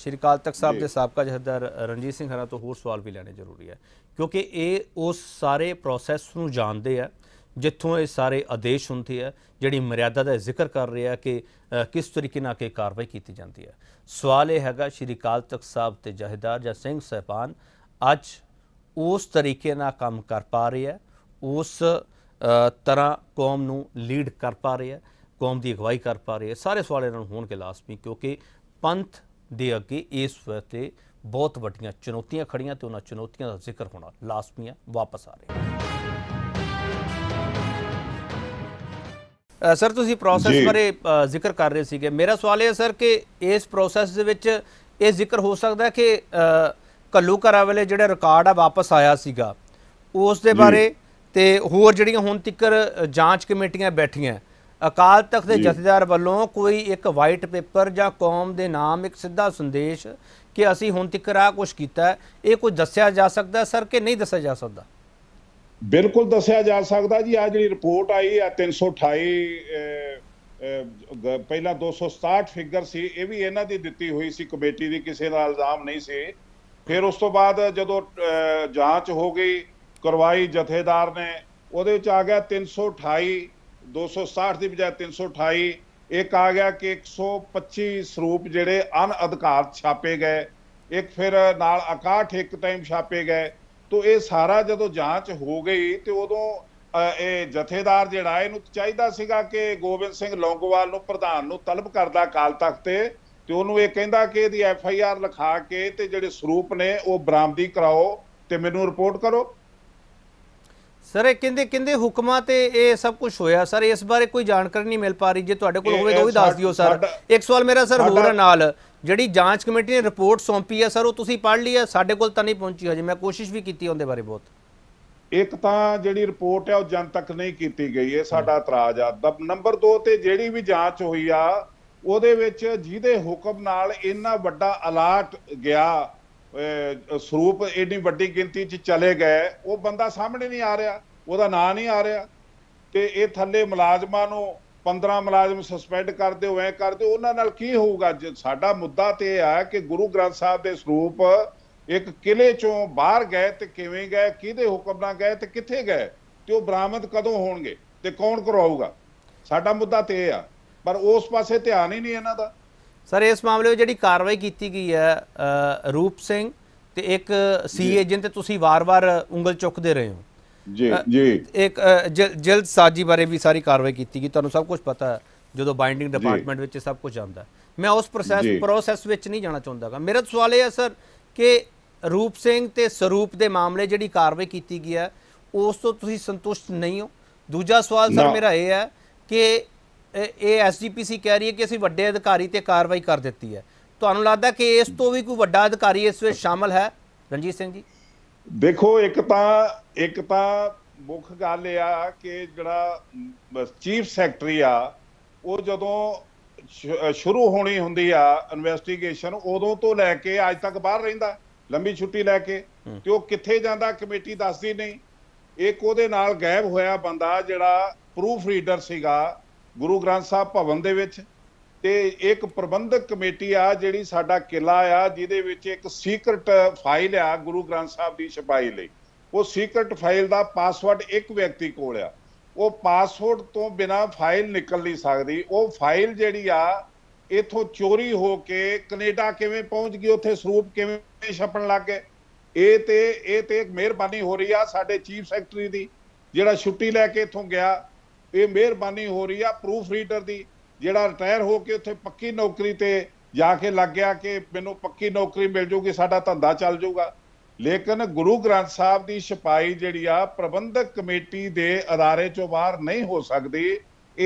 ਸ਼੍ਰੀ ਕਾਲ ਤਖਤ ਸਾਹਿਬ ਦੇ ਸਾਬਕਾ ਜਹਦਰ ਰਣਜੀਤ ਸਿੰਘ ਹਰਾ ਤੋਂ ਹੋਰ ਸਵਾਲ ਵੀ ਲੈਣੇ ਜ਼ਰੂਰੀ ਹੈ ਕਿਉਂਕਿ ਇਹ ਉਸ ਸਾਰੇ ਪ੍ਰੋਸੈਸ ਨੂੰ ਜਾਣਦੇ ਆ ਜਿੱਥੋਂ ਇਹ ਸਾਰੇ ਆਦੇਸ਼ ਹੁੰਦੇ ਆ ਜਿਹੜੀ ਮਰਿਆਦਾ ਦਾ ਜ਼ਿਕਰ ਕਰ ਰਿਹਾ ਕਿ ਕਿਸ ਤਰੀਕੇ ਨਾਲ ਕੇ ਕਾਰਵਾਈ ਕੀਤੀ ਜਾਂਦੀ ਹੈ ਸਵਾਲ ਇਹ ਹੈਗਾ ਸ਼੍ਰੀ ਕਾਲ ਤਕ ਸਾਹਿਬ ਤੇ ਜਹਦਾਰ ਜਾਂ ਸਿੰਘ ਸਹਿਬਾਨ ਅੱਜ ਉਸ ਤਰੀਕੇ ਨਾਲ ਕੰਮ ਕਰ ਪਾ ਰਹੇ ਆ ਉਸ ਤਰ੍ਹਾਂ ਕੌਮ ਨੂੰ ਲੀਡ ਕਰ ਪਾ ਰਹੇ ਆ ਕੌਮ ਦੀ ਅਗਵਾਈ ਕਰ ਪਾ ਰਹੇ ਆ ਸਾਰੇ ਸਵਾਲ ਇਹਨਾਂ ਨੂੰ ਹੋਣ ਕੇ ਲਾਜ਼ਮੀ ਕਿਉਂਕਿ ਪੰਥ ਦੇ ਅੱਗੇ ਇਸ ਵਕਤੇ ਬਹੁਤ ਵੱਡੀਆਂ ਚੁਣੌਤੀਆਂ ਖੜੀਆਂ ਤੇ ਉਹਨਾਂ ਚੁਣੌਤੀਆਂ ਦਾ ਜ਼ਿਕਰ ਹੋਣਾ ਲਾਜ਼ਮੀ ਆ ਵਾਪਸ ਆ ਰਹੇ ਸਰ ਤੁਸੀਂ ਪ੍ਰੋਸੈਸ ਬਾਰੇ ਜ਼ਿਕਰ ਕਰ ਰਹੇ ਸੀਗੇ ਮੇਰਾ ਸਵਾਲ ਇਹ ਹੈ ਸਰ ਕਿ ਇਸ ਪ੍ਰੋਸੈਸ ਦੇ ਵਿੱਚ ਇਹ ਜ਼ਿਕਰ ਹੋ ਸਕਦਾ ਕਿ ਕੱਲੂ ਘਰਾ ਵਾਲੇ ਜਿਹੜਾ ਰਿਕਾਰਡ ਆ ਵਾਪਸ ਆਇਆ ਸੀਗਾ ਉਸ ਦੇ ਬਾਰੇ ਤੇ ਹੋਰ ਜਿਹੜੀਆਂ ਹੁਣ ਤੱਕ ਜਾਂਚ ਕਮੇਟੀਆਂ ਬੈਠੀਆਂ ਅਕਾਲ ਤਖਤ ਦੇ ਜਥੇਦਾਰ ਵੱਲੋਂ ਕੋਈ ਇੱਕ ਵਾਈਟ ਪੇਪਰ ਜਾਂ ਕੌਮ ਦੇ ਨਾਮ ਇੱਕ ਸਿੱਧਾ ਸੰਦੇਸ਼ ਕਿ ਅਸੀਂ ਹੁਣ ਤੱਕ ਆ ਕੁਝ ਕੀਤਾ ਇਹ ਕੋਈ ਦੱਸਿਆ ਜਾ ਸਕਦਾ ਸਰ ਕਿ ਨਹੀਂ ਦੱਸਿਆ ਜਾ ਸਕਦਾ ਬਿਲਕੁਲ ਦੱਸਿਆ ਜਾ ਸਕਦਾ ਜੀ ਆ ਜਿਹੜੀ ਰਿਪੋਰਟ ਆਈ ਆ 328 ਪਹਿਲਾਂ 267 ਫਿਗਰ ਸੀ ਇਹ ਵੀ ਇਹਨਾਂ ਦੀ ਦਿੱਤੀ ਹੋਈ ਸੀ ਕਮੇਟੀ ਦੀ ਕਿਸੇ ਦਾ ਇਲਜ਼ਾਮ ਨਹੀਂ ਸੀ ਫਿਰ ਉਸ ਤੋਂ ਬਾਅਦ ਜਦੋਂ ਜਾਂਚ ਹੋ ਗਈ ਕਰਵਾਈ ਜਥੇਦਾਰ ਨੇ ਉਹਦੇ ਵਿੱਚ ਆ ਗਿਆ 328 260 ਦੀ ਬਜਾਏ 328 ਇੱਕ ਆ ਗਿਆ ਕਿ 125 ਸਰੂਪ ਜਿਹੜੇ ਅਨ ਅਧਿਕਾਰਤ ਛਾਪੇ ਗਏ ਇੱਕ ਫਿਰ ਨਾਲ 61 ਇੱਕ ਟਾਈਮ ਛਾਪੇ ਗਏ ਤੋ ਇਹ ਸਾਰਾ ਜਦੋਂ ਜਾਂਚ ਹੋ ਗਈ ਤੇ ਉਦੋਂ ਇਹ ਜਥੇਦਾਰ ਜਿਹੜਾ ਇਹਨੂੰ ਚਾਹੀਦਾ ਸੀਗਾ ਕਿ ਗੋਬਿੰਦ ਸਿੰਘ ਲੌਂਗੋਵਾਲ ਨੂੰ ਪ੍ਰਧਾਨ ਨੂੰ ਤਲਬ ਕਰਦਾ ਕਾਲ ਤਖਤ ਤੇ ਤੇ ਉਹਨੂੰ ਇਹ ਕਹਿੰਦਾ ਕਿ ਇਹਦੀ ਐਫ ਆਈ ਆਰ ਲਿਖਾ ਕੇ ਤੇ ਜਿਹੜੇ ਸਰੂਪ ਨੇ ਉਹ ਬਰਾਮਦੀ ਕਰਾਓ ਤੇ ਮੈਨੂੰ ਰਿਪੋਰਟ ਕਰੋ ਸਰ ਇਹ ਕਹਿੰਦੇ ਕਹਿੰਦੇ ਹੁਕਮਾਂ ਤੇ ਇਹ ਸਭ ਕੁਝ ਹੋਇਆ ਸਰ ਇਸ ਬਾਰੇ ਕੋਈ ਜਾਣਕਾਰੀ ਨਹੀਂ ਮਿਲ ਪਾ ਰਹੀ ਜੇ ਤੁਹਾਡੇ ਕੋਲ ਹੋਵੇ ਤਾਂ ਉਹ ਵੀ ਦੱਸ ਦਿਓ ਸਰ ਇੱਕ ਸਵਾਲ ਮੇਰਾ ਸਰ ਹੋਰ ਨਾਲ ਜਿਹੜੀ ਜਾਂਚ ਕਮੇਟੀ ਨੇ ਰਿਪੋਰਟ ਸੌਂਪੀ ਆ ਸਰ ਉਹ ਤੁਸੀਂ ਪੜ੍ਹ ਲਈ ਆ ਸਾਡੇ ਕੋਲ ਤਾਂ ਨਹੀਂ ਪਹੁੰਚੀ ਹਜੇ ਮੈਂ ਕੋਸ਼ਿਸ਼ ਵੀ ਕੀਤੀ ਉਹਦੇ ਬਾਰੇ ਬਹੁਤ ਇੱਕ ਤਾਂ ਜਿਹੜੀ ਰਿਪੋਰਟ ਹੈ ਉਹ ਜਨ ਤੱਕ ਨਹੀਂ ਕੀਤੀ ਗਈ ਇਹ ਸਾਡਾ ਇਤਰਾਜ਼ ਆ ਨੰਬਰ 2 ਤੇ ਜਿਹੜੀ ਵੀ ਜਾਂਚ ਹੋਈ ਆ ਉਹਦੇ ਵਿੱਚ ਜਿਹਦੇ ਹੁਕਮ ਨਾਲ ਇੰਨਾ ਵੱਡਾ ਅਲਰਟ ਗਿਆ ਸਰੂਪ ਇੰਨੀ ਵੱਡੀ ਗਿਣਤੀ 'ਚ ਚਲੇ ਗਏ ਉਹ ਬੰਦਾ ਸਾਹਮਣੇ ਨਹੀਂ ਆ ਰਿਹਾ ਉਹਦਾ ਨਾਂ ਨਹੀਂ ਆ ਰਿਹਾ ਤੇ ਇਹ ਥੱਲੇ ਮੁਲਾਜ਼ਮਾਂ ਨੂੰ 15 ਮੁਲਾਜ਼ਮ ਸਸਪੈਂਡ ਕਰਦੇ ਹੋ ਐ ਕਰਦੇ ਉਹਨਾਂ ਨਾਲ ਕੀ ਹੋਊਗਾ ਸਾਡਾ ਮੁੱਦਾ ਤੇ ਇਹ ਆ ਕਿ ਗੁਰੂ ਗ੍ਰੰਥ ਸਾਹਿਬ ਦੇ ਸਰੂਪ ਇੱਕ ਕਿਲੇ ਚੋਂ ਬਾਹਰ ਗਏ ਤੇ ਕਿਵੇਂ ਗਏ ਕਿਹਦੇ ਹੁਕਮ ਨਾਲ ਗਏ ਤੇ ਕਿੱਥੇ ਗਏ ਤੇ ਉਹ ਬਰਾਮਦ ਕਦੋਂ ਹੋਣਗੇ ਤੇ ਕੌਣ ਕਰਾਊਗਾ ਸਾਡਾ ਮੁੱਦਾ ਤੇ ਆ ਪਰ ਉਸ ਪਾਸੇ ਧਿਆਨ ਹੀ ਨਹੀਂ ਇਹਨਾਂ ਦਾ ਸਰ ਇਸ ਮਾਮਲੇ ਵਿੱਚ ਜਿਹੜੀ ਕਾਰਵਾਈ ਕੀਤੀ ਗਈ ਹੈ ਰੂਪ ਸਿੰਘ ਤੇ ਇੱਕ ਸੀ ਏਜੰਟ ਤੇ ਤੁਸੀਂ ਵਾਰ-ਵਾਰ ਉਂਗਲ ਚੁੱਕਦੇ ਰਹੇ ਹੋ ਜੀ ਜੀ ਇੱਕ ਜਲਦ ਸਾਜੀ ਬਾਰੇ ਵੀ ਸਾਰੀ ਕਾਰਵਾਈ ਕੀਤੀ ਗਈ ਤੁਹਾਨੂੰ ਸਭ ਕੁਝ ਪਤਾ ਜਦੋਂ ਬਾਈਂਡਿੰਗ ਡਿਪਾਰਟਮੈਂਟ ਵਿੱਚ ਸਭ ਕੁਝ ਆਉਂਦਾ ਮੈਂ ਉਸ ਪ੍ਰੋਸੈਸ ਪ੍ਰੋਸੈਸ ਵਿੱਚ ਨਹੀਂ ਜਾਣਾ ਚਾਹੁੰਦਾਗਾ ਮੇਰਾ ਸਵਾਲ ਇਹ ਹੈ ਸਰ ਕਿ ਰੂਪ ਸਿੰਘ ਤੇ ਸਰੂਪ ਦੇ ਮਾਮਲੇ ਜਿਹੜੀ ਕਾਰਵਾਈ ਕੀਤੀ ਗਈ ਹੈ ਉਸ ਤੋਂ ਤੁਸੀਂ ਸੰਤੁਸ਼ਟ ਨਹੀਂ ਹੋ ਦੂਜਾ ਸਵਾਲ ਸਰ ਮੇਰਾ ਇਹ ਹੈ ਕਿ ਇਹ ਐਸਜੀਪੀਸੀ ਕਹਿ ਰਹੀ ਹੈ ਕਿ ਅਸੀਂ ਵੱਡੇ ਅਧਿਕਾਰੀ ਤੇ ਕਾਰਵਾਈ ਕਰ ਦਿੱਤੀ ਹੈ ਤੁਹਾਨੂੰ ਲੱਗਦਾ ਕਿ ਇਸ ਤੋਂ ਵੀ ਕੋਈ ਵੱਡਾ ਅਧਿਕਾਰੀ ਇਸ ਵਿੱਚ ਸ਼ਾਮਲ ਹੈ ਰਣਜੀਤ ਸਿੰਘ ਜੀ ਦੇਖੋ ਇੱਕ ਤਾਂ ਇੱਕ ਤਾਂ ਮੁੱਖ ਗੱਲ ਇਹ ਆ ਕਿ ਜਿਹੜਾ ਚੀਫ ਸੈਕਟਰੀ ਆ ਉਹ ਜਦੋਂ ਸ਼ੁਰੂ ਹੋਣੀ ਹੁੰਦੀ ਆ ਇਨਵੈਸਟੀਗੇਸ਼ਨ ਉਦੋਂ ਤੋਂ ਲੈ ਕੇ ਅੱਜ ਤੱਕ ਬਾਹਰ ਰਹਿੰਦਾ ਲੰਬੀ ਛੁੱਟੀ ਲੈ ਕੇ ਤੇ ਉਹ ਕਿੱਥੇ ਜਾਂਦਾ ਕਮੇਟੀ ਦੱਸਦੀ ਨਹੀਂ ਇੱਕ ਉਹਦੇ ਨਾਲ ਗਾਇਬ ਹੋਇਆ ਬੰਦਾ ਜਿਹੜਾ ਪ੍ਰੂਫ ਰੀਡਰ ਸੀਗਾ ਗੁਰੂ ਗ੍ਰੰਥ ਸਾਹਿਬ ਭਵਨ ਦੇ ਵਿੱਚ ਤੇ ਇੱਕ ਪ੍ਰਬੰਧਕ ਕਮੇਟੀ ਆ ਜਿਹੜੀ ਸਾਡਾ ਕਿਲਾ ਆ ਜਿਹਦੇ ਵਿੱਚ ਇੱਕ ਸੀਕ੍ਰਟ ਫਾਈਲ ਆ ਗੁਰੂ ਗ੍ਰੰਥ ਸਾਹਿਬ ਦੀ ਛਪਾਈ ਲਈ ਉਹ ਸੀਕ੍ਰਟ ਫਾਈਲ ਦਾ ਪਾਸਵਰਡ ਇੱਕ ਵਿਅਕਤੀ ਕੋਲ ਆ ਉਹ ਪਾਸਵਰਡ ਤੋਂ ਬਿਨਾ ਫਾਈਲ ਨਿਕਲ ਨਹੀਂ ਸਕਦੀ ਉਹ ਫਾਈਲ ਜਿਹੜੀ ਆ ਇਥੋਂ ਚੋਰੀ ਹੋ ਕੇ ਕੈਨੇਡਾ ਕਿਵੇਂ ਪਹੁੰਚ ਗਈ ਉੱਥੇ ਸਰੂਪ ਕਿਵੇਂ ਛਪਣ ਲੱਗ ਗਏ ਇਹ ਤੇ ਇਹ ਤੇ ਇੱਕ ਮਿਹਰਬਾਨੀ ਹੋ ਰਹੀ ਆ ਸਾਡੇ ਚੀਫ ਸੈਕਟਰੀ ਦੀ ਜਿਹੜਾ ਛੁੱਟੀ ਲੈ ਕੇ ਇਥੋਂ ਗਿਆ ਇਹ ਮਿਹਰਬਾਨੀ ਹੋ ਰਹੀ ਆ ਪ੍ਰੂਫ ਰੀਡਰ ਦੀ ਜਿਹੜਾ ਰਿਟਾਇਰ ਹੋ ਕੇ ਉੱਥੇ ਪੱਕੀ ਨੌਕਰੀ ਤੇ ਜਾ ਕੇ ਲੱਗ ਗਿਆ ਕਿ ਮੈਨੂੰ ਪੱਕੀ ਨੌਕਰੀ ਮਿਲ ਜੂਗੀ ਸਾਡਾ ਧੰਦਾ ਚੱਲ ਜਾਊਗਾ ਲੇਕਿਨ ਗੁਰੂ ਗ੍ਰੰਥ ਸਾਹਿਬ ਦੀ ਸਿਪਾਈ ਜਿਹੜੀ ਆ ਪ੍ਰਬੰਧਕ ਕਮੇਟੀ ਦੇ ਅਦਾਰੇ ਚੋਂ ਬਾਹਰ ਨਹੀਂ ਹੋ ਸਕਦੀ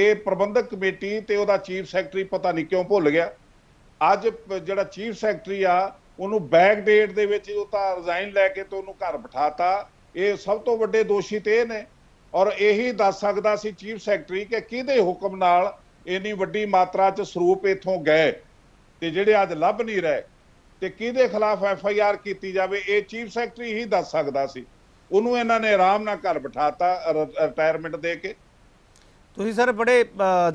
ਇਹ ਪ੍ਰਬੰਧਕ ਕਮੇਟੀ ਤੇ ਉਹਦਾ ਚੀਫ ਸੈਕਟਰੀ ਪਤਾ ਨਹੀਂ ਕਿਉਂ ਭੁੱਲ ਗਿਆ ਅੱਜ ਜਿਹੜਾ ਚੀਫ ਸੈਕਟਰੀ ਆ ਉਹਨੂੰ ਬੈਕ ਡੇਟ ਦੇ ਵਿੱਚ ਉਹ ਤਾਂ ਰਿਜ਼ਾਈਨ ਲੈ ਕੇ ਤੇ ਉਹਨੂੰ ਘਰ ਬਿਠਾਤਾ ਇਹ ਸਭ ਤੋਂ ਵੱਡੇ ਦੋਸ਼ੀ ਤੇ ਇਹ ਨੇ ਔਰ ਇਹੀ ਦੱਸ ਸਕਦਾ ਸੀ ਚੀਫ ਸੈਕਟਰੀ ਕਿ ਕਿਹਦੇ ਹੁਕਮ ਨਾਲ ਇੰਨੀ ਵੱਡੀ ਮਾਤਰਾ 'ਚ ਸਰੂਪ ਇਥੋਂ ਗਏ ਤੇ ਜਿਹੜੇ ਅੱਜ ਲੱਭ ਨਹੀਂ ਰਹੇ ਤੇ ਕਿਹਦੇ ਖਿਲਾਫ ਐਫ ਆਈ ਆਰ ਕੀਤੀ ਜਾਵੇ ਇਹ ਚੀਫ ਸੈਕਟਰੀ ਹੀ ਦੱਸ ਸਕਦਾ ਸੀ ਉਹਨੂੰ ਇਹਨਾਂ ਨੇ ਆਰਾਮ ਨਾਲ ਘਰ ਬਿਠਾਤਾ ਰਿਟਾਇਰਮੈਂਟ ਦੇ ਕੇ ਤੁਸੀਂ ਸਰ ਬੜੇ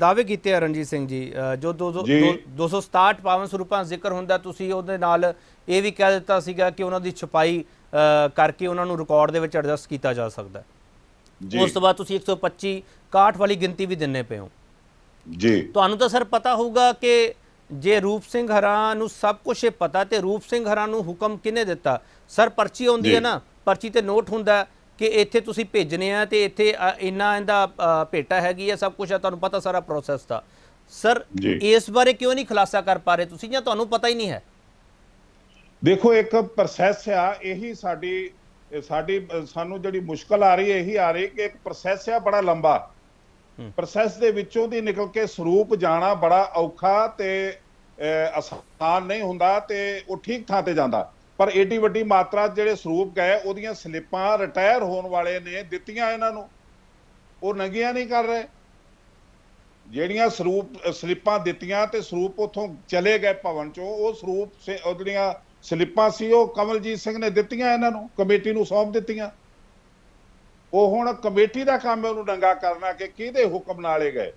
ਦਾਅਵੇ ਕੀਤੇ ਆ ਰਣਜੀਤ ਸਿੰਘ ਜੀ ਜੋ 267 ਪਾਵਨ ਸਰੂਪਾਂ ਜ਼ਿਕਰ ਹੁੰਦਾ ਤੁਸੀਂ ਉਹਦੇ ਨਾਲ ਇਹ ਵੀ ਕਹਿ ਦਿੱਤਾ ਸੀਗਾ ਕਿ ਉਹਨਾਂ ਦੀ ਛਪਾਈ ਕਰਕੇ ਉਹਨਾਂ ਨੂੰ ਰਿਕਾਰਡ ਦੇ ਵਿੱਚ ਐਡਜਸਟ ਕੀਤਾ ਜਾ ਸਕਦਾ ਉਸ ਤੋਂ ਬਾਅਦ ਤੁਸੀਂ 125 61 ਵਾਲੀ ਗਿਣਤੀ ਵੀ ਦਿੰਨੇ ਪਏ ਹੋ ਜੀ ਤੁਹਾਨੂੰ ਤਾਂ ਸਰ ਪਤਾ ਹੋਊਗਾ ਕਿ ਜੇ ਰੂਪ ਸਿੰਘ ਹਰਾਂ ਨੂੰ ਸਭ ਕੁਝ ਪਤਾ ਤੇ ਰੂਪ ਸਿੰਘ ਹਰਾਂ ਨੂੰ ਹੁਕਮ ਕਿਨੇ ਦਿੱਤਾ ਸਰ ਪਰਚੀ ਆਉਂਦੀ ਹੈ ਨਾ ਪਰਚੀ ਤੇ ਨੋਟ ਹੁੰਦਾ ਕਿ ਇੱਥੇ ਤੁਸੀਂ ਭੇਜਨੇ ਆ ਤੇ ਇੱਥੇ ਇੰਨਾ ਇਹਦਾ ਭੇਟਾ ਹੈਗੀ ਆ ਸਭ ਕੁਝ ਆ ਤੁਹਾਨੂੰ ਪਤਾ ਸਾਰਾ ਪ੍ਰੋਸੈਸ ਦਾ ਸਰ ਇਸ ਬਾਰੇ ਕਿਉਂ ਨਹੀਂ ਖੁਲਾਸਾ ਕਰ ਪਾ ਰਹੇ ਤੁਸੀਂ ਜਾਂ ਤੁਹਾਨੂੰ ਪਤਾ ਹੀ ਨਹੀਂ ਹੈ ਦੇਖੋ ਇੱਕ ਪ੍ਰੋਸੈਸ ਆ ਇਹੀ ਸਾਡੀ ਸਾਡੀ ਸਾਨੂੰ ਜਿਹੜੀ ਮੁਸ਼ਕਲ ਆ ਰਹੀ ਹੈ ਇਹੀ ਆ ਰਹੀ ਕਿ ਇੱਕ ਪ੍ਰੋਸੈਸ ਆ ਬੜਾ ਲੰਬਾ ਪ੍ਰੋਸੈਸ ਦੇ ਵਿੱਚੋਂ ਦੀ ਨਿਕਲ ਕੇ ਸਰੂਪ ਜਾਣਾ ਬੜਾ ਔਖਾ ਤੇ ਆਸਾਨ ਨਹੀਂ ਹੁੰਦਾ ਤੇ ਉਹ ਠੀਕ ਥਾਂ ਤੇ ਜਾਂਦਾ ਪਰ ਏਡੀ ਵੱਡੀ ਮਾਤਰਾ ਜਿਹੜੇ ਸਰੂਪ ਗਏ ਉਹਦੀਆਂ ਸਲਿੱਪਾਂ ਰਿਟਾਇਰ ਹੋਣ ਵਾਲੇ ਨੇ ਦਿੱਤੀਆਂ ਇਹਨਾਂ ਨੂੰ ਉਹ ਨੰਗੀਆਂ ਨਹੀਂ ਕਰ ਰਹੇ ਜਿਹੜੀਆਂ ਸਰੂਪ ਸਲਿੱਪਾਂ ਦਿੱਤੀਆਂ ਤੇ ਸਰੂਪ ਉਥੋਂ ਚਲੇ ਗਏ ਭਵਨ ਚੋਂ ਉਹ ਸਰੂਪ ਉਹਦੀਆਂ ਸਲਿੱਪਾਂ ਸੀ ਉਹ ਕਮਲਜੀਤ ਸਿੰਘ ਨੇ ਦਿੱਤੀਆਂ ਇਹਨਾਂ ਨੂੰ ਕਮੇਟੀ ਨੂੰ ਸੌਂਪ ਦਿੱਤੀਆਂ ਉਹ ਹੁਣ ਕਮੇਟੀ ਦਾ ਕੰਮ ਹੈ ਉਹਨੂੰ ਡੰਗਾ ਕਰਨਾ ਕਿ ਕਿਹਦੇ ਹੁਕਮ ਨਾਲ ਇਹ ਗਏ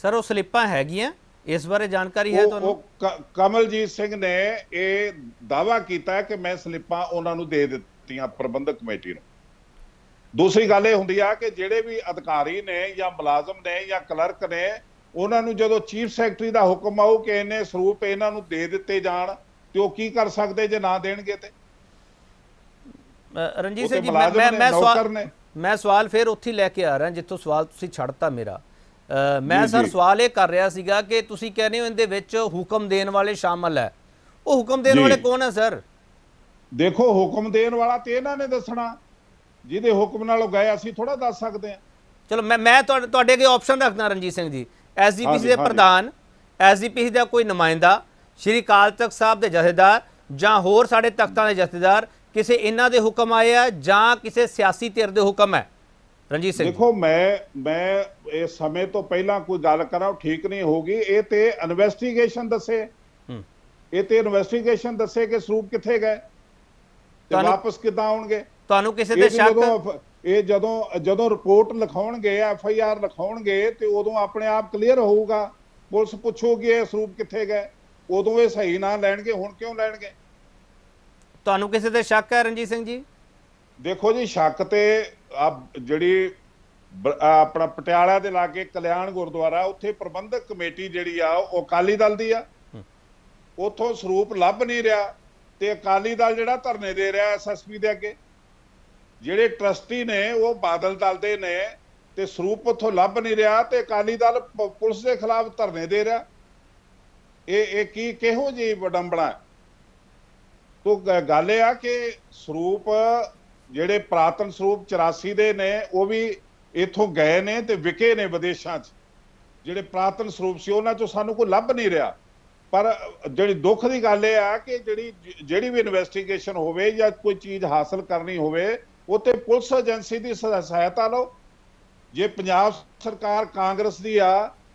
ਸਰ ਉਹ ਸਲਿੱਪਾਂ ਹੈਗੀਆਂ ਇਸ ਬਾਰੇ ਜਾਣਕਾਰੀ ਹੈ ਤੁਹਾਨੂੰ ਉਹ ਕਮਲਜੀਤ ਸਿੰਘ ਨੇ ਇਹ ਦਾਵਾ ਕੀਤਾ ਕਿ ਮੈਂ ਸਲਿੱਪਾਂ ਉਹਨਾਂ ਨੂੰ ਦੇ ਦਿੱਤੀਆਂ ਪ੍ਰਬੰਧਕ ਕਮੇਟੀ ਨੂੰ ਦੂਸਰੀ ਗੱਲ ਇਹ ਹੁੰਦੀ ਆ ਕਿ ਜਿਹੜੇ ਵੀ ਅਧਿਕਾਰੀ ਨੇ ਜਾਂ ਮੁਲਾਜ਼ਮ ਨੇ ਜਾਂ ਕਲਰਕ ਨੇ ਉਹਨਾਂ ਨੂੰ ਜਦੋਂ ਚੀਫ ਸੈਕਟਰੀ ਦਾ ਹੁਕਮ ਆਉ ਕਿ ਇਹਨੇ ਸਰੂਪ ਇਹਨਾਂ ਨੂੰ ਦੇ ਦਿੱਤੇ ਜਾਣ ਤੇ ਉਹ ਕੀ ਕਰ ਸਕਦੇ ਜੇ ਨਾ ਦੇਣਗੇ ਤੇ ਰਣਜੀਤ ਸਿੰਘ ਜੀ ਮੈਂ ਮੈਂ ਸਵਾਲ ਮੈਂ ਸਵਾਲ ਫਿਰ ਉੱਥੇ ਲੈ ਕੇ ਆ ਰਿਹਾ ਜਿੱਥੋਂ ਸਵਾਲ ਤੁਸੀਂ ਛੱਡਤਾ ਮੇਰਾ ਮੈਂ ਸਰ ਸਵਾਲ ਇਹ ਕਰ ਰਿਹਾ ਸੀਗਾ ਕਿ ਤੁਸੀਂ ਕਹਿੰਦੇ ਹੋ ਇਹਦੇ ਵਿੱਚ ਹੁਕਮ ਦੇਣ ਵਾਲੇ ਸ਼ਾਮਲ ਹੈ ਉਹ ਹੁਕਮ ਦੇਣ ਵਾਲੇ ਕੌਣ ਹੈ ਸਰ ਦੇਖੋ ਹੁਕਮ ਦੇਣ ਵਾਲਾ ਤੇ ਇਹਨਾਂ ਨੇ ਦੱਸਣਾ ਜਿਹਦੇ ਹੁਕਮ ਨਾਲ ਉਹ ਗਏ ਅਸੀਂ ਥੋੜਾ ਦੱਸ ਸਕਦੇ ਹਾਂ ਚਲੋ ਮੈਂ ਮੈਂ ਤੁਹਾਡੇ ਅੱਗੇ ਆਪਸ਼ਨ ਰੱਖਦਾ ਰਣਜੀਤ ਸਿੰਘ ਜੀ ਐਸਜੀਪੀਸੀ ਦੇ ਪ੍ਰਧਾਨ ਐਸਜੀਪੀਸੀ ਦਾ ਕੋਈ ਨੁਮਾਇੰਦਾ ਸ਼੍ਰੀ ਕਾਲ ਸਾਹਿਬ ਦੇ ਜਥੇਦਾਰ ਜਾਂ ਹੋਰ ਸਾਡੇ ਤਖਤਾਂ ਦੇ ਜਥੇਦਾਰ ਕਿਸੇ ਇਹਨਾਂ ਦੇ ਹੁਕਮ ਆਏ ਆ ਜਾਂ ਕਿਸੇ ਸਿਆਸੀ ਧਿਰ ਦੇ ਹੁਕਮ ਹੈ ਰਣਜੀਤ ਸਿੰਘ ਦੇਖੋ ਮੈਂ ਮੈਂ ਇਹ ਸਮੇਂ ਤੋਂ ਪਹਿਲਾਂ ਕੋਈ ਗੱਲ ਕਰਾਂ ਠੀਕ ਨਹੀਂ ਹੋਗੀ ਇਹ ਤੇ ਇਨਵੈਸਟੀਗੇਸ਼ਨ ਦੱਸੇ ਇਹ ਤੇ ਇਨਵੈਸਟੀਗੇਸ਼ਨ ਦੱਸੇ ਕਿ ਸਰੂਪ ਕਿੱਥੇ ਗਏ ਤੇ ਵਾਪਸ ਕਿੱਦਾਂ ਆਉਣਗੇ ਤੁਹਾਨੂੰ ਕਿਸੇ ਤੇ ਸ਼ੱਕ ਇਹ ਜਦੋਂ ਜਦੋਂ ਰਿਪੋਰਟ ਲਿਖਾਉਣਗੇ ਐਫ ਆਈ ਆਰ ਲਿਖਾਉਣਗੇ ਤੇ ਉਦੋਂ ਆਪਣੇ ਆਪ ਕਲੀਅਰ ਹੋਊਗਾ ਪੁਲਿਸ ਪੁੱਛੂਗੀ ਇਹ ਸਰੂਪ ਕਿੱਥੇ ਗਏ ਉਦੋਂ ਇਹ ਸਹੀ ਨਾਂ ਲੈਣਗੇ ਹੁਣ ਕਿਉਂ ਲੈਣਗੇ ਤੁਹਾਨੂੰ ਕਿਸੇ ਤੇ ਸ਼ੱਕ ਹੈ ਰਣਜੀਤ ਸਿੰਘ ਜੀ ਦੇਖੋ ਜੀ ਸ਼ੱਕ ਤੇ ਆ ਜਿਹੜੀ ਆਪਣਾ ਪਟਿਆਲਾ ਦੇ ਲਾਗੇ ਕਲਿਆਣ ਗੁਰਦੁਆਰਾ ਉੱਥੇ ਪ੍ਰਬੰਧਕ ਕਮੇਟੀ ਜਿਹੜੀ ਆ ਉਹ ਅਕਾਲੀ ਦਲ ਦੀ ਆ ਉਥੋਂ ਸਰੂਪ ਲੱਭ ਨਹੀਂ ਰਿਹਾ ਤੇ ਅਕਾਲੀ ਦਲ ਜਿਹੜਾ ਧਰਨੇ ਦੇ ਰਿਹਾ ਐਸਐਸਪੀ ਦੇ ਅੱਗੇ ਜਿਹੜੇ ਟਰਸਟੀ ਨੇ ਉਹ ਬਾਦਲ ਦਲ ਦੇ ਨੇ ਤੇ ਸਰੂਪ ਉਥੋਂ ਲੱਭ ਨਹੀਂ ਰਿਹਾ ਤੇ ਅਕਾਲੀ ਦਲ ਪੁਲਿਸ ਦੇ ਖਿਲਾਫ ਧਰਨੇ ਦੇ ਰਿਹਾ ਇਹ ਇਹ ਕੀ ਕਿਹੋ ਜੀ ਹੈ ਤੋ ਗੱਲ ਇਹ ਆ ਕਿ ਸਰੂਪ ਜਿਹੜੇ ਪ੍ਰਾਤਨ ਸਰੂਪ 84 ਦੇ ਨੇ ਉਹ ਵੀ ਇਥੋਂ ਗਏ ਨੇ ਤੇ ਵਿਕੇ ਨੇ ਵਿਦੇਸ਼ਾਂ 'ਚ ਜਿਹੜੇ ਪ੍ਰਾਤਨ ਸਰੂਪ ਸੀ ਉਹਨਾਂ 'ਚੋਂ ਸਾਨੂੰ ਕੋਈ ਲੱਭ ਨਹੀਂ ਰਿਹਾ ਪਰ ਜਿਹੜੀ ਦੁੱਖ ਦੀ ਗੱਲ ਇਹ ਆ ਕਿ ਜਿਹੜੀ ਜਿਹੜੀ ਵੀ ਇਨਵੈਸਟੀਗੇਸ਼ਨ ਹੋਵੇ ਜਾਂ ਕੋਈ ਚੀਜ਼ ਹਾਸਲ ਕਰਨੀ ਹੋਵੇ ਉੱਤੇ ਪੁਲਿਸ ਏਜੰਸੀ ਦੀ ਸਹਾਇਤਾ ਲਓ ਜੇ ਪੰਜਾਬ ਸਰਕਾਰ ਕਾਂਗਰਸ ਦੀ ਆ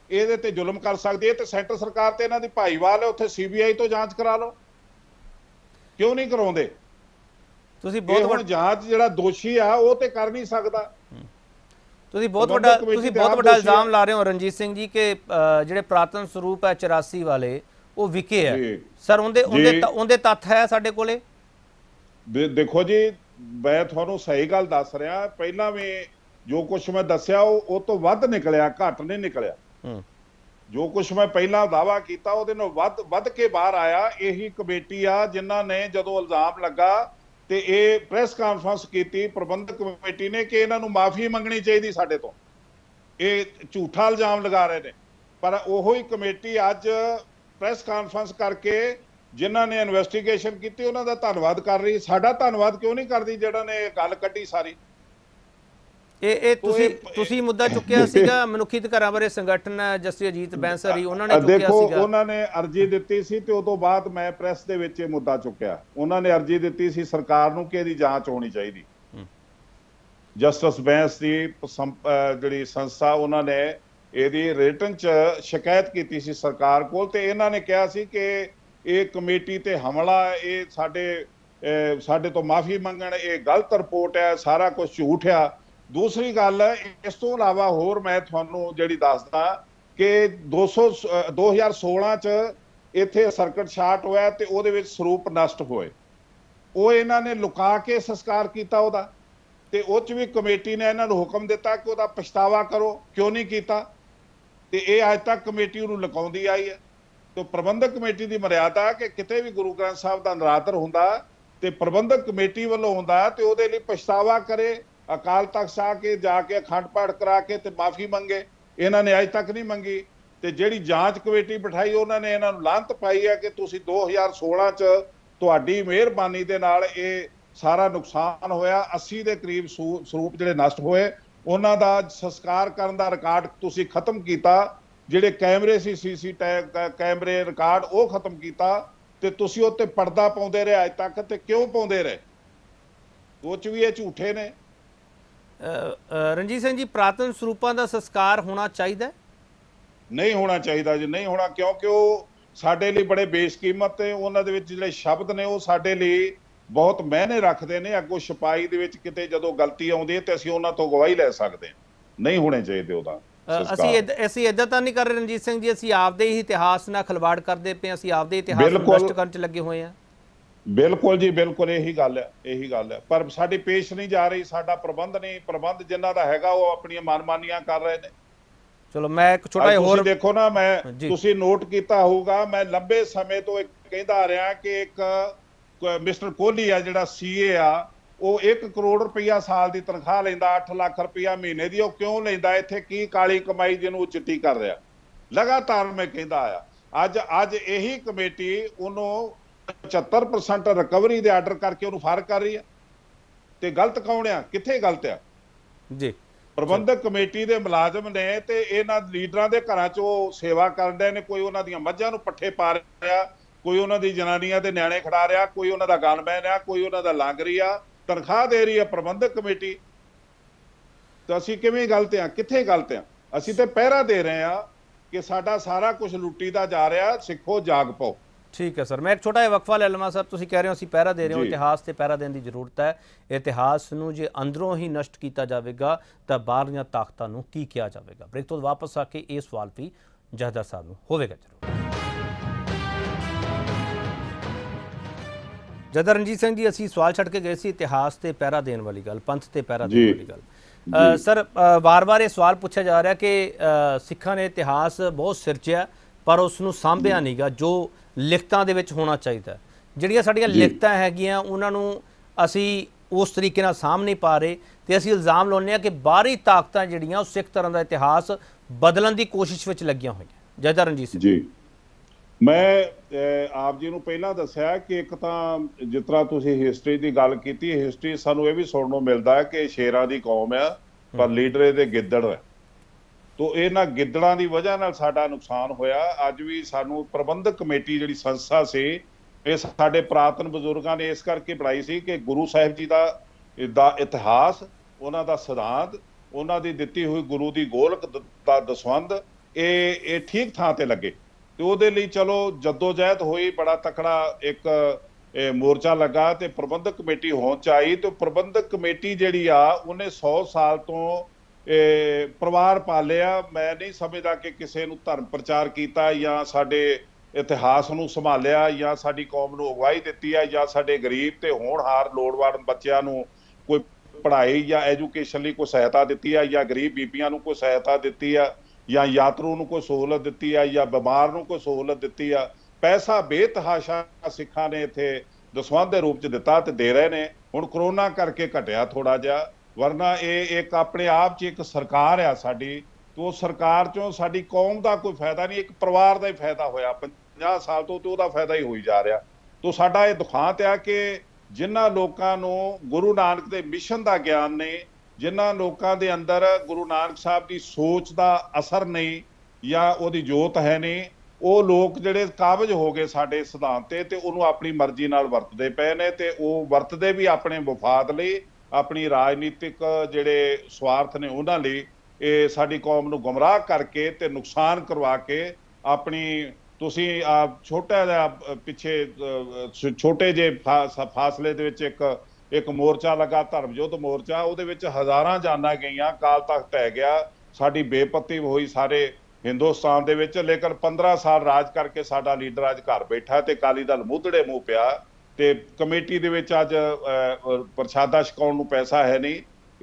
ਇਹਦੇ ਤੇ ਜ਼ੁਲਮ ਕਰ ਸਕਦੀ ਹੈ ਤੇ ਸੈਂਟਰ ਸਰਕਾਰ ਤੇ ਇਹਨਾਂ ਦੀ ਭਾਈਵਾਲ ਹੈ ਉੱਥੇ ਸੀਬੀਆਈ ਤੋਂ ਜਾਂਚ ਕਰਾ ਲਓ ਕਿਉਂ ਨਹੀਂ ਕਰਾਉਂਦੇ ਤੁਸੀਂ ਬਹੁਤ ਵੱਡਾ ਜਾਂਚ ਜਿਹੜਾ ਦੋਸ਼ੀ ਆ ਉਹ ਤੇ ਕਰ ਨਹੀਂ ਸਕਦਾ ਤੁਸੀਂ ਬਹੁਤ ਵੱਡਾ ਤੁਸੀਂ ਬਹੁਤ ਵੱਡਾ ਇਲਜ਼ਾਮ ਲਾ ਰਹੇ ਹੋ ਰਣਜੀਤ ਸਿੰਘ ਜੀ ਕਿ ਜਿਹੜੇ ਪ੍ਰਾਤਨ ਸਰੂਪ ਹੈ 84 ਵਾਲੇ ਉਹ ਵਿਕੇ ਆ ਸਰ ਉਹਦੇ ਉਹਦੇ ਉਹਦੇ ਤੱਥ ਹੈ ਸਾਡੇ ਕੋਲੇ ਦੇਖੋ ਜੀ ਮੈਂ ਤੁਹਾਨੂੰ ਸਹੀ ਗੱਲ ਦੱਸ ਰਿਹਾ ਪਹਿਲਾਂ ਵੀ ਜੋ ਕੁਝ ਮੈਂ ਦੱਸਿਆ ਉਹ ਉਹ ਤੋਂ ਵੱਧ ਨਿਕਲਿਆ ਘੱਟ ਨਹੀਂ ਨਿਕਲਿਆ ਹੂੰ ਜੋ ਕੁਝ ਮੈਂ ਪਹਿਲਾਂ ਦਾਵਾ ਕੀਤਾ ਉਹਦੇ ਨਾਲ ਵੱਧ ਵੱਧ ਕੇ ਬਾਹਰ ਆਇਆ ਇਹੀ ਕਮੇਟੀ ਆ ਜਿਨ੍ਹਾਂ ਨੇ ਜਦੋਂ ਇਲਜ਼ਾਮ ਲੱਗਾ ਤੇ ਇਹ ਪ੍ਰੈਸ ਕਾਨਫਰੰਸ ਕੀਤੀ ਪ੍ਰਬੰਧਕ ਕਮੇਟੀ ਨੇ ਕਿ ਇਹਨਾਂ ਨੂੰ ਮਾਫੀ ਮੰਗਣੀ ਚਾਹੀਦੀ ਸਾਡੇ ਤੋਂ ਇਹ ਝੂਠਾ ਇਲਜ਼ਾਮ ਲਗਾ ਰਹੇ ਨੇ ਪਰ ਉਹੋ ਹੀ ਕਮੇਟੀ ਅੱਜ ਪ੍ਰੈਸ ਕਾਨਫਰੰਸ ਕਰਕੇ ਜਿਨ੍ਹਾਂ ਨੇ ਇਨਵੈਸਟੀਗੇਸ਼ਨ ਕੀਤੀ ਉਹਨਾਂ ਦਾ ਧੰਨਵਾਦ ਕਰ ਰਹੀ ਸਾਡਾ ਧੰਨਵਾਦ ਕਿਉਂ ਨਹੀਂ ਕਰਦੀ ਜਿਹੜਾ ਨੇ ਗੱਲ ਕੱਢੀ ਸਾਰੀ ਇਹ ਇਹ ਤੁਸੀਂ ਤੁਸੀਂ ਮੁੱਦਾ ਚੁੱਕਿਆ ਸੀਗਾ ਮਨੁੱਖੀ ਅਧਿਕਾਰਾਂ ਬਾਰੇ ਸੰਗਠਨ ਜਸਟਿਸ ਅਜੀਤ ਬੈਂਸਰੀ ਉਹਨਾਂ ਨੇ ਚੁੱਕਿਆ ਸੀਗਾ ਦੇਖੋ ਉਹਨਾਂ ਨੇ ਅਰਜੀ ਦਿੱਤੀ ਸੀ ਤੇ ਉਦੋਂ ਬਾਅਦ ਮੈਂ ਪ੍ਰੈਸ ਦੇ ਵਿੱਚ ਇਹ ਮੁੱਦਾ ਚੁੱਕਿਆ ਉਹਨਾਂ ਨੇ ਅਰਜੀ ਦਿੱਤੀ ਸੀ ਸਰਕਾਰ ਨੂੰ ਕਿ ਇਹਦੀ ਜਾਂਚ ਹੋਣੀ ਚਾਹੀਦੀ ਜਸਟਿਸ ਬੈਂਸ ਦੀ ਜਿਹੜੀ ਸੰਸਥਾ ਉਹਨਾਂ ਨੇ ਇਹਦੀ ਰਿਟਨ ਚ ਸ਼ਿਕਾਇਤ ਕੀਤੀ ਸੀ ਸਰਕਾਰ ਕੋਲ ਤੇ ਇਹਨਾਂ ਨੇ ਕਿਹਾ ਸੀ ਕਿ ਇਹ ਕਮੇਟੀ ਤੇ ਹਮਲਾ ਇਹ ਸਾਡੇ ਸਾਡੇ ਤੋਂ ਮਾਫੀ ਮੰਗਣ ਇਹ ਗਲਤ ਰਿਪੋਰਟ ਹੈ ਸਾਰਾ ਕੁਝ ਝੂਠ ਆ ਦੂਸਰੀ ਗੱਲ ਇਸ ਤੋਂ ਇਲਾਵਾ ਹੋਰ ਮੈਂ ਤੁਹਾਨੂੰ ਜਿਹੜੀ ਦੱਸਦਾ ਕਿ 200 2016 ਚ ਇੱਥੇ ਸਰਕਟ ਸ਼ਾਰਟ ਹੋਇਆ ਤੇ ਉਹਦੇ ਵਿੱਚ ਸਰੂਪ ਨਸ਼ਟ ਹੋਏ ਉਹ ਇਹਨਾਂ ਨੇ ਲੁਕਾ ਕੇ ਸੰਸਕਾਰ ਕੀਤਾ ਉਹਦਾ ਤੇ ਉਹ ਚ ਵੀ ਕਮੇਟੀ ਨੇ ਇਹਨਾਂ ਨੂੰ ਹੁਕਮ ਦਿੱਤਾ ਕਿ ਉਹਦਾ ਪਛਤਾਵਾ ਕਰੋ ਕਿਉਂ ਨਹੀਂ ਕੀਤਾ ਤੇ ਇਹ ਅੱਜ ਤੱਕ ਕਮੇਟੀ ਨੂੰ ਲਗਾਉਂਦੀ ਆਈ ਹੈ ਤੋਂ ਪ੍ਰਬੰਧਕ ਕਮੇਟੀ ਦੀ ਮਰਿਆਦਾ ਕਿ ਕਿਤੇ ਵੀ ਗੁਰੂ ਗ੍ਰੰਥ ਸਾਹਿਬ ਦਾ ਨਰਾਦਰ ਹੁੰਦਾ ਤੇ ਪ੍ਰਬੰਧਕ ਕਮੇਟੀ ਵੱਲੋਂ ਹੁੰਦਾ ਤੇ ਉਹਦੇ ਲਈ ਪਛਤਾਵਾ ਕਰੇ ਅਕਾਲ ਤਖਤ ਸਾਹਿਬ ਕੇ ਜਾ ਕੇ ਅਖੰਡ ਪਾਠ ਕਰਾ ਕੇ ਤੇ ਮਾਫੀ ਮੰਗੇ ਇਹਨਾਂ ਨੇ ਅਜ ਤੱਕ ਨਹੀਂ ਮੰਗੀ ਤੇ ਜਿਹੜੀ ਜਾਂਚ ਕਮੇਟੀ ਬਿਠਾਈ ਉਹਨਾਂ ਨੇ ਇਹਨਾਂ ਨੂੰ ਲਾਂਤ ਪਾਈ ਹੈ ਕਿ ਤੁਸੀਂ 2016 ਚ ਤੁਹਾਡੀ ਮਿਹਰਬਾਨੀ ਦੇ ਨਾਲ ਇਹ ਸਾਰਾ ਨੁਕਸਾਨ ਹੋਇਆ 80 ਦੇ ਕਰੀਬ ਸਰੂਪ ਜਿਹੜੇ ਨਸ਼ਟ ਹੋਏ ਉਹਨਾਂ ਦਾ ਸੰਸਕਾਰ ਕਰਨ ਦਾ ਰਿਕਾਰਡ ਤੁਸੀਂ ਖਤਮ ਕੀਤਾ ਜਿਹੜੇ ਕੈਮਰੇ ਸੀ ਸੀਸੀ ਟੈਗ ਕੈਮਰੇ ਰਿਕਾਰਡ ਉਹ ਖਤਮ ਕੀਤਾ ਤੇ ਤੁਸੀਂ ਉੱਤੇ ਪਰਦਾ ਪਾਉਂਦੇ ਰਹੇ ਅਜ ਤੱਕ ਤੇ ਕਿਉਂ ਪਾਉਂਦੇ ਰਹੇ ਉਹ ਚ ਵੀ ਇਹ ਝੂਠੇ ਨੇ ਰਣਜੀਤ ਸਿੰਘ ਜੀ ਪ੍ਰਾਤਨ ਸਰੂਪਾਂ ਦਾ ਸੰਸਕਾਰ ਹੋਣਾ ਚਾਹੀਦਾ ਨਹੀਂ ਹੋਣਾ ਚਾਹੀਦਾ ਜੀ ਨਹੀਂ ਹੋਣਾ ਕਿਉਂਕਿ ਉਹ ਸਾਡੇ ਲਈ ਬੜੇ ਬੇਸ਼ਕੀਮਤ ਤੇ ਉਹਨਾਂ ਦੇ ਵਿੱਚ ਜਿਹੜੇ ਸ਼ਬਦ ਨੇ ਉਹ ਸਾਡੇ ਲਈ ਬਹੁਤ ਮਹਿਨੇ ਰੱਖਦੇ ਨੇ ਅੱਗੋਂ ਸਿਪਾਈ ਦੇ ਵਿੱਚ ਕਿਤੇ ਜਦੋਂ ਗਲਤੀ ਆਉਂਦੀ ਹੈ ਤੇ ਅਸੀਂ ਉਹਨਾਂ ਤੋਂ ਗਵਾਹੀ ਲੈ ਸਕਦੇ ਹਾਂ ਨਹੀਂ ਹੋਣੇ ਚਾਹੀਦੇ ਉਹਦਾ ਅਸੀਂ ਅਸੀਂ ਇਦਾਂ ਤਾਂ ਨਹੀਂ ਕਰ ਰਹੇ ਰਣਜੀਤ ਸਿੰਘ ਜੀ ਅਸੀਂ ਆਪਦੇ ਹੀ ਇਤਿਹਾਸ ਨਾਲ ਖਲਵਾੜ ਕਰਦੇ ਪਏ ਅਸੀਂ ਆਪਦੇ ਇਤਿਹਾਸ ਨੂੰ ਨਸ਼ਟ ਕਰਨ 'ਚ ਲੱਗੇ ਹੋਏ ਆ ਬਿਲਕੁਲ ਜੀ ਬਿਲਕੁਲ ਇਹੀ ਗੱਲ ਹੈ ਇਹੀ ਗੱਲ ਹੈ ਪਰ ਸਾਡੀ ਪੇਸ਼ ਨਹੀਂ ਜਾ ਰਹੀ ਸਾਡਾ ਪ੍ਰਬੰਧ ਨਹੀਂ ਪ੍ਰਬੰਧ ਜਿੰਨਾ ਦਾ ਹੈਗਾ ਉਹ ਆਪਣੀਆਂ ਮਨਮਾਨੀਆਂ ਕਰ ਰਹੇ ਨੇ ਚਲੋ ਮੈਂ ਇੱਕ ਛੋਟਾ ਹੋਰ ਤੁਸੀਂ ਦੇਖੋ ਨਾ ਮੈਂ ਤੁਸੀਂ ਨੋਟ ਕੀਤਾ ਹੋਊਗਾ ਮੈਂ ਲੰਬੇ ਸਮੇਂ ਤੋਂ ਇੱਕ ਕਹਿੰਦਾ ਆ ਰਿਹਾ ਕਿ ਇੱਕ ਮਿਸਟਰ ਕੋਹਲੀ ਆ ਜਿਹੜਾ ਸੀਏ ਆ ਉਹ 1 ਕਰੋੜ ਰੁਪਇਆ ਸਾਲ ਦੀ ਤਨਖਾਹ ਲੈਂਦਾ 8 ਲੱਖ ਰੁਪਇਆ ਮਹੀਨੇ ਦੀ ਉਹ ਕਿਉਂ ਲੈਂਦਾ ਇੱਥੇ ਕੀ ਕਾਲੀ ਕਮਾਈ ਜਿਹਨੂੰ ਚਿੱਟੀ ਕਰ ਰਿਹਾ ਲਗਾਤਾਰ ਮੈਂ ਕਹਿੰਦਾ ਆ ਅੱਜ ਅੱਜ ਇਹੀ ਕਮੇਟੀ ਉਹਨੂੰ 75% ਰਿਕਵਰੀ ਦੇ ਆਰਡਰ ਕਰਕੇ ਉਹਨੂੰ ਫਾਰਕ ਕਰ ਰਹੀ ਹੈ ਤੇ ਗਲਤ ਕੌਣ ਆ ਕਿੱਥੇ ਗਲਤ ਆ ਜੀ ਪ੍ਰਬੰਧਕ ਕਮੇਟੀ ਦੇ ਮੁਲਾਜ਼ਮ ਨੇ ਤੇ ਇਹਨਾਂ ਲੀਡਰਾਂ ਦੇ ਘਰਾਂ 'ਚ ਉਹ ਸੇਵਾ ਕਰਦੇ ਨੇ ਕੋਈ ਉਹਨਾਂ ਦੀਆਂ ਮੱਝਾਂ ਨੂੰ ਪੱਠੇ ਪਾ ਰਿਹਾ ਕੋਈ ਉਹਨਾਂ ਦੀ ਜਨਾਨੀਆਂ ਤੇ ਨਿਆਣੇ ਖੜਾ ਰਿਹਾ ਕੋਈ ਉਹਨਾਂ ਦਾ ਗਨਮੈਨ ਆ ਕੋਈ ਉਹਨਾਂ ਦਾ ਲਾਂਗਰੀ ਆ ਤਨਖਾਹ ਦੇ ਰਹੀ ਆ ਪ੍ਰਬੰਧਕ ਕਮੇਟੀ ਤਾਂ ਅਸੀਂ ਕਿਵੇਂ ਗਲਤ ਆ ਕਿੱਥੇ ਗਲਤ ਆ ਅਸੀਂ ਤੇ ਪਹਿਰਾ ਦੇ ਰਹੇ ਆ ਕਿ ਸਾਡਾ ਸਾਰਾ ਕੁਝ ਲੁੱਟੀ ਦਾ ਜਾ ਰਿਹਾ ਸਿੱਖੋ ਜਾਗ ਪਾਓ ਠੀਕ ਹੈ ਸਰ ਮੈਂ ਇੱਕ ਛੋਟਾ ਜਿਹਾ ਵਕਫਾ ਲੈ ਲਵਾਂ ਸਰ ਤੁਸੀਂ ਕਹਿ ਰਹੇ ਹੋ ਅਸੀਂ ਪਹਿਰਾ ਦੇ ਰਹੇ ਹਾਂ ਇਤਿਹਾਸ ਤੇ ਪਹਿਰਾ ਦੇਣ ਦੀ ਜ਼ਰੂਰਤ ਹੈ ਇਤਿਹਾਸ ਨੂੰ ਜੇ ਅੰਦਰੋਂ ਹੀ ਨਸ਼ਟ ਕੀਤਾ ਜਾਵੇਗਾ ਤਾਂ ਬਾਹਰੀਆਂ ਤਾਕਤਾਂ ਨੂੰ ਕੀ ਕਿਹਾ ਜਾਵੇਗਾ ਬ੍ਰੇਕ ਤੋਂ ਵਾਪਸ ਆ ਕੇ ਇਹ ਸਵਾਲ ਵੀ ਜਹਦਾ ਸਾਹਿਬ ਨੂੰ ਹੋਵੇਗਾ ਜ਼ਰੂਰ ਜਦਰ ਰਣਜੀਤ ਸਿੰਘ ਜੀ ਅਸੀਂ ਸਵਾਲ ਛੱਡ ਕੇ ਗਏ ਸੀ ਇਤਿਹਾਸ ਤੇ ਪਹਿਰਾ ਦੇਣ ਵਾਲੀ ਗੱਲ ਪੰਥ ਤੇ ਪਹਿਰਾ ਦੇਣ ਵਾਲੀ ਗੱਲ ਸਰ ਵਾਰ-ਵਾਰ ਇਹ ਸਵਾਲ ਪੁੱਛਿਆ ਜਾ ਰਿਹਾ ਕਿ ਸਿੱਖਾਂ ਨੇ ਇਤਿਹਾਸ ਬਹੁਤ ਸਿਰਜਿਆ ਪਰ ਉਸ ਨੂੰ ਸਾਂਭਿਆ ਨਹੀਂਗਾ ਜੋ ਲਿਖਤਾਂ ਦੇ ਵਿੱਚ ਹੋਣਾ ਚਾਹੀਦਾ ਜਿਹੜੀਆਂ ਸਾਡੀਆਂ ਲਿਖਤਾਂ ਹੈਗੀਆਂ ਉਹਨਾਂ ਨੂੰ ਅਸੀਂ ਉਸ ਤਰੀਕੇ ਨਾਲ ਸਾਹਮਣੇ ਨਹੀਂ ਪਾ ਰਹੇ ਤੇ ਅਸੀਂ ਇਲਜ਼ਾਮ ਲਾਉਂਦੇ ਆ ਕਿ ਬਾਹਰੀ ਤਾਕਤਾਂ ਜਿਹੜੀਆਂ ਉਹ ਸਿੱਖ ਧਰਮ ਦਾ ਇਤਿਹਾਸ ਬਦਲਣ ਦੀ ਕੋਸ਼ਿਸ਼ ਵਿੱਚ ਲੱਗੀਆਂ ਹੋਈਆਂ ਜੈਦਾ ਰਣਜੀਤ ਸਿੰਘ ਜੀ ਮੈਂ ਆਪ ਜੀ ਨੂੰ ਪਹਿਲਾਂ ਦੱਸਿਆ ਕਿ ਇੱਕ ਤਾਂ ਜਿਤਰਾ ਤੁਸੀਂ ਹਿਸਟਰੀ ਦੀ ਗੱਲ ਕੀਤੀ ਹਿਸਟਰੀ ਸਾਨੂੰ ਇਹ ਵੀ ਸੁਣਨ ਨੂੰ ਮਿਲਦਾ ਹੈ ਕਿ ਸ਼ੇਰਾਂ ਦੀ ਕੌਮ ਆ ਪਰ ਲੀਡਰ ਇਹਦੇ ਗਿੱਦੜ ਹੈ ਤੋ ਇਹਨਾਂ ਗਿੱਦੜਾਂ ਦੀ ਵਜ੍ਹਾ ਨਾਲ ਸਾਡਾ ਨੁਕਸਾਨ ਹੋਇਆ ਅੱਜ ਵੀ ਸਾਨੂੰ ਪ੍ਰਬੰਧਕ ਕਮੇਟੀ ਜਿਹੜੀ ਸੰਸਥਾ ਸੀ ਇਹ ਸਾਡੇ ਪ੍ਰਾਤਨ ਬਜ਼ੁਰਗਾਂ ਨੇ ਇਸ ਕਰਕੇ ਬਣਾਈ ਸੀ ਕਿ ਗੁਰੂ ਸਾਹਿਬ ਜੀ ਦਾ ਦਾ ਇਤਿਹਾਸ ਉਹਨਾਂ ਦਾ ਸਿਧਾਂਤ ਉਹਨਾਂ ਦੀ ਦਿੱਤੀ ਹੋਈ ਗੁਰੂ ਦੀ ਗੋਲਕ ਦਾ ਦਸਵੰਦ ਇਹ ਇਹ ਠੀਕ ਥਾਂ ਤੇ ਲੱਗੇ ਤੇ ਉਹਦੇ ਲਈ ਚਲੋ ਜਦੋਜਹਿਦ ਹੋਈ ਬੜਾ ਤਕੜਾ ਇੱਕ ਇਹ ਮੋਰਚਾ ਲੱਗਾ ਤੇ ਪ੍ਰਬੰਧਕ ਕਮੇਟੀ ਹੋਣ ਚ ਆਈ ਤੇ ਪ੍ਰਬੰਧਕ ਕਮੇਟੀ ਜਿਹੜੀ ਆ ਉਹਨੇ 100 ਸਾਲ ਤੋਂ ਇਹ ਪਰਿਵਾਰ ਪਾਲਿਆ ਮੈਂ ਨਹੀਂ ਸਮਝਦਾ ਕਿ ਕਿਸੇ ਨੂੰ ਧਰਮ ਪ੍ਰਚਾਰ ਕੀਤਾ ਜਾਂ ਸਾਡੇ ਇਤਿਹਾਸ ਨੂੰ ਸੰਭਾਲਿਆ ਜਾਂ ਸਾਡੀ ਕੌਮ ਨੂੰ ਅਗਵਾਈ ਦਿੱਤੀ ਹੈ ਜਾਂ ਸਾਡੇ ਗਰੀਬ ਤੇ ਹੋਣ ਹਾਰ ਲੋੜਵਾਰ ਬੱਚਿਆਂ ਨੂੰ ਕੋਈ ਪੜ੍ਹਾਈ ਜਾਂ ਐਜੂਕੇਸ਼ਨ ਲਈ ਕੋਈ ਸਹਾਇਤਾ ਦਿੱਤੀ ਹੈ ਜਾਂ ਗਰੀਬ ਬੀਬੀਆਂ ਨੂੰ ਕੋਈ ਸਹਾਇਤਾ ਦਿੱਤੀ ਹੈ ਜਾਂ ਯਾਤਰੂ ਨੂੰ ਕੋਈ ਸਹੂਲਤ ਦਿੱਤੀ ਹੈ ਜਾਂ ਬਿਮਾਰ ਨੂੰ ਕੋਈ ਸਹੂਲਤ ਦਿੱਤੀ ਆ ਪੈਸਾ ਬੇਤਹਾਸ਼ਾ ਸਿੱਖਾਂ ਨੇ ਇੱਥੇ ਦਸਵੰਦ ਦੇ ਰੂਪ ਚ ਦਿੱਤਾ ਤੇ ਦੇ ਰਹੇ ਨੇ ਹੁਣ ਕਰੋਨਾ ਕਰਕੇ ਘਟਿਆ ਥੋੜਾ ਜਿਹਾ ਵਰਨਾ ਇਹ ਇੱਕ ਆਪਣੇ ਆਪ 'ਚ ਇੱਕ ਸਰਕਾਰ ਆ ਸਾਡੀ ਤੋ ਸਰਕਾਰ 'ਚੋਂ ਸਾਡੀ ਕੌਮ ਦਾ ਕੋਈ ਫਾਇਦਾ ਨਹੀਂ ਇੱਕ ਪਰਿਵਾਰ ਦਾ ਹੀ ਫਾਇਦਾ ਹੋਇਆ 50 ਸਾਲ ਤੋਂ ਤੇ ਉਹਦਾ ਫਾਇਦਾ ਹੀ ਹੋਈ ਜਾ ਰਿਹਾ ਤੋ ਸਾਡਾ ਇਹ ਦੁਖਾਂਤ ਆ ਕਿ ਜਿਨ੍ਹਾਂ ਲੋਕਾਂ ਨੂੰ ਗੁਰੂ ਨਾਨਕ ਦੇ ਮਿਸ਼ਨ ਦਾ ਗਿਆਨ ਨਹੀਂ ਜਿਨ੍ਹਾਂ ਲੋਕਾਂ ਦੇ ਅੰਦਰ ਗੁਰੂ ਨਾਨਕ ਸਾਹਿਬ ਦੀ ਸੋਚ ਦਾ ਅਸਰ ਨਹੀਂ ਜਾਂ ਉਹਦੀ ਜੋਤ ਹੈ ਨਹੀਂ ਉਹ ਲੋਕ ਜਿਹੜੇ ਕਾਬਜ ਹੋ ਗਏ ਸਾਡੇ ਸਿਧਾਂਤ ਤੇ ਤੇ ਉਹਨੂੰ ਆਪਣੀ ਮਰਜ਼ੀ ਨਾਲ ਵਰਤਦੇ ਪਏ ਨੇ ਤੇ ਉਹ ਵਰਤਦੇ ਵੀ ਆਪਣੇ ਵਫਾਦ ਲਈ ਆਪਣੀ ਰਾਜਨੀਤਿਕ ਜਿਹੜੇ ਸਵਾਰਥ ਨੇ ਉਹਨਾਂ ਲਈ ਇਹ ਸਾਡੀ ਕੌਮ ਨੂੰ ਗੁੰਮਰਾਹ ਕਰਕੇ ਤੇ ਨੁਕਸਾਨ ਕਰਵਾ ਕੇ ਆਪਣੀ ਤੁਸੀਂ ਆ ਛੋਟਾ ਜਿਹਾ ਪਿੱਛੇ ਛੋਟੇ ਜੇ ਫਾਸਲੇ ਦੇ ਵਿੱਚ ਇੱਕ ਇੱਕ ਮੋਰਚਾ ਲਗਾ ਧਰਮ ਜੋਤ ਮੋਰਚਾ ਉਹਦੇ ਵਿੱਚ ਹਜ਼ਾਰਾਂ ਜਾਨਾਂ ਗਈਆਂ ਕਾਲ ਤੱਕ ਪੈ ਗਿਆ ਸਾਡੀ ਬੇਪਤੀ ਹੋਈ ਸਾਰੇ ਹਿੰਦੁਸਤਾਨ ਦੇ ਵਿੱਚ ਲੇਕਿਨ 15 ਸਾਲ ਰਾਜ ਕਰਕੇ ਸਾਡਾ ਲੀਡਰ ਅੱਜ ਘਰ ਬੈਠਾ ਤੇ ਕਾਲੀ ਦਲ ਮੂਧੜੇ ਮੂੰਹ ਪਿਆ ਤੇ ਕਮੇਟੀ ਦੇ ਵਿੱਚ ਅੱਜ ਪ੍ਰਸ਼ਾਦਾ ਛਕਾਉਣ ਨੂੰ ਪੈਸਾ ਹੈ ਨਹੀਂ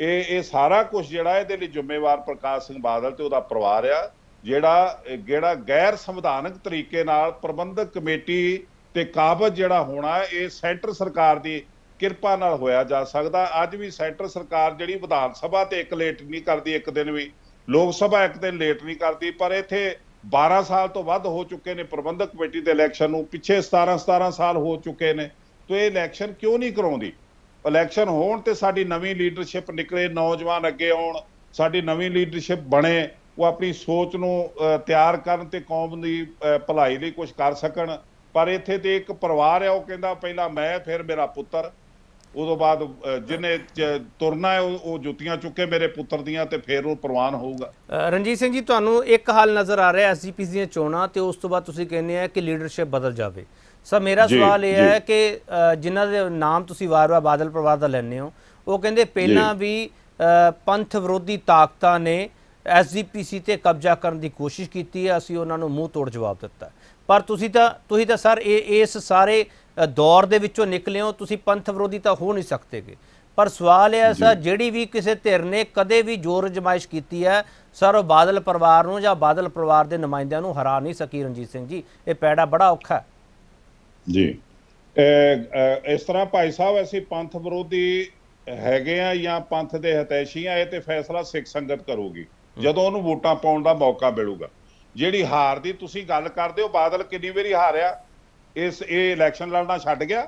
ਇਹ ਇਹ ਸਾਰਾ ਕੁਝ ਜਿਹੜਾ ਇਹਦੇ ਲਈ ਜ਼ਿੰਮੇਵਾਰ ਪ੍ਰਕਾਸ਼ ਸਿੰਘ ਬਾਦਲ ਤੇ ਉਹਦਾ ਪਰਿਵਾਰ ਆ ਜਿਹੜਾ ਜਿਹੜਾ ਗੈਰ ਸੰਵਿਧਾਨਕ ਤਰੀਕੇ ਨਾਲ ਪ੍ਰਬੰਧਕ ਕਮੇਟੀ ਤੇ ਕਾਬਜ਼ ਜਿਹੜਾ ਹੋਣਾ ਇਹ ਸੈਂਟਰ ਸਰਕਾਰ ਦੀ ਕਿਰਪਾ ਨਾਲ ਹੋਇਆ ਜਾ ਸਕਦਾ ਅੱਜ ਵੀ ਸੈਂਟਰ ਸਰਕਾਰ ਜਿਹੜੀ ਵਿਧਾਨ ਸਭਾ ਤੇ ਇੱਕ ਲੇਟ ਨਹੀਂ ਕਰਦੀ ਇੱਕ ਦਿਨ ਵੀ ਲੋਕ ਸਭਾ ਇੱਕ ਦਿਨ ਲੇਟ ਨਹੀਂ ਕਰਦੀ ਪਰ ਇੱਥੇ 12 ਸਾਲ ਤੋਂ ਵੱਧ ਹੋ ਚੁੱਕੇ ਨੇ ਪ੍ਰਬੰਧਕ ਕਮੇਟੀ ਦੇ ਇਲੈਕਸ਼ਨ ਨੂੰ ਪਿੱਛੇ 17 17 ਸਾਲ ਹੋ ਚੁੱਕੇ ਨੇ ਤੋ ਇਹ ਇਲੈਕਸ਼ਨ ਕਿਉਂ ਨਹੀਂ ਕਰਾਉਂਦੀ ਇਲੈਕਸ਼ਨ ਹੋਣ ਤੇ ਸਾਡੀ ਨਵੀਂ ਲੀਡਰਸ਼ਿਪ ਨਿਕਲੇ ਨੌਜਵਾਨ ਅੱਗੇ ਆਉਣ ਸਾਡੀ ਨਵੀਂ ਲੀਡਰਸ਼ਿਪ ਬਣੇ ਉਹ ਆਪਣੀ ਸੋਚ ਨੂੰ ਤਿਆਰ ਕਰਨ ਤੇ ਕੌਮ ਦੀ ਭਲਾਈ ਲਈ ਕੁਝ ਕਰ ਸਕਣ ਪਰ ਇੱਥੇ ਤੇ ਇੱਕ ਪਰਿਵਾਰ ਹੈ ਉਹ ਕਹਿੰਦਾ ਪਹਿਲਾਂ ਮੈਂ ਫਿਰ ਮੇਰਾ ਪੁੱਤਰ ਉਦੋਂ ਬਾਅਦ ਜਿਨੇ ਤੁਰਨਾ ਹੈ ਉਹ ਜੁੱਤੀਆਂ ਚੁੱਕੇ ਮੇਰੇ ਪੁੱਤਰ ਦੀਆਂ ਤੇ ਫੇਰ ਉਹ ਪ੍ਰਵਾਨ ਹੋਊਗਾ ਰਣਜੀਤ ਸਿੰਘ ਜੀ ਤੁਹਾਨੂੰ ਇੱਕ ਹਾਲ ਨਜ਼ਰ ਆ ਰਿਹਾ ਐਸਜੀਪੀ ਦੀਆਂ ਚੋਣਾਂ ਤੇ ਉਸ ਤੋਂ ਬਾਅਦ ਤੁਸੀਂ ਕਹਿੰਦੇ ਆ ਕਿ ਲੀਡਰਸ਼ਿਪ ਬਦਲ ਜਾਵੇ ਸਰ ਮੇਰਾ ਸਵਾਲ ਇਹ ਹੈ ਕਿ ਜਿਨ੍ਹਾਂ ਦੇ ਨਾਮ ਤੁਸੀਂ ਵਾਰ-ਵਾਰ ਬਾਦਲ ਪਰਿਵਾਰ ਦਾ ਲੈਣੇ ਹੋ ਉਹ ਕਹਿੰਦੇ ਪਹਿਲਾਂ ਵੀ ਪੰਥ ਵਿਰੋਧੀ ਤਾਕਤਾਂ ਨੇ ਐਸਜੀਪੀਸੀ ਤੇ ਕਬਜ਼ਾ ਕਰਨ ਦੀ ਕੋਸ਼ਿਸ਼ ਕੀਤੀ ਹੈ ਅਸੀਂ ਉਹਨਾਂ ਨੂੰ ਮੂੰਹ ਤੋੜ ਜਵਾਬ ਦਿੱਤਾ ਪਰ ਤੁਸੀਂ ਤਾਂ ਤੁਸੀਂ ਤਾਂ ਸਰ ਇਹ ਇਸ ਸਾਰੇ ਦੌਰ ਦੇ ਵਿੱਚੋਂ ਨਿਕਲੇ ਹੋ ਤੁਸੀਂ ਪੰਥ ਵਿਰੋਧੀ ਤਾਂ ਹੋ ਨਹੀਂ ਸਕਦੇਗੇ ਪਰ ਸਵਾਲ ਇਹ ਹੈ ਸਰ ਜਿਹੜੀ ਵੀ ਕਿਸੇ ਧਿਰ ਨੇ ਕਦੇ ਵੀ ਜ਼ੋਰ ਜਮਾਇਸ਼ ਕੀਤੀ ਹੈ ਸਰ ਉਹ ਬਾਦਲ ਪਰਿਵਾਰ ਨੂੰ ਜਾਂ ਬਾਦਲ ਪਰਿਵਾਰ ਦੇ ਨੁਮਾਇੰਦਿਆਂ ਨੂੰ ਹਰਾ ਨਹੀਂ ਸਕੀ ਰਣਜੀਤ ਸਿੰਘ ਜੀ ਇਹ ਪੈੜਾ ਬੜਾ ਔਖਾ ਹੈ ਜੀ ਇਸ ਤਰ੍ਹਾਂ ਭਾਈ ਸਾਹਿਬ ਅਸੀਂ ਪੰਥ ਵਿਰੋਧੀ ਹੈਗੇ ਆ ਜਾਂ ਪੰਥ ਦੇ ਹਤੈਸ਼ੀ ਆ ਇਹ ਤੇ ਫੈਸਲਾ ਸਿੱਖ ਸੰਗਤ ਕਰੂਗੀ ਜਦੋਂ ਉਹਨੂੰ ਵੋਟਾਂ ਪਾਉਣ ਦਾ ਮੌਕਾ ਮਿਲੂਗਾ ਜਿਹੜੀ ਹਾਰ ਦੀ ਤੁਸੀਂ ਗੱਲ ਕਰਦੇ ਹੋ ਬਾਦਲ ਕਿੰਨੀ ਵਾਰੀ ਹਾਰਿਆ ਇਸ ਇਹ ਇਲੈਕਸ਼ਨ ਲੜਨਾ ਛੱਡ ਗਿਆ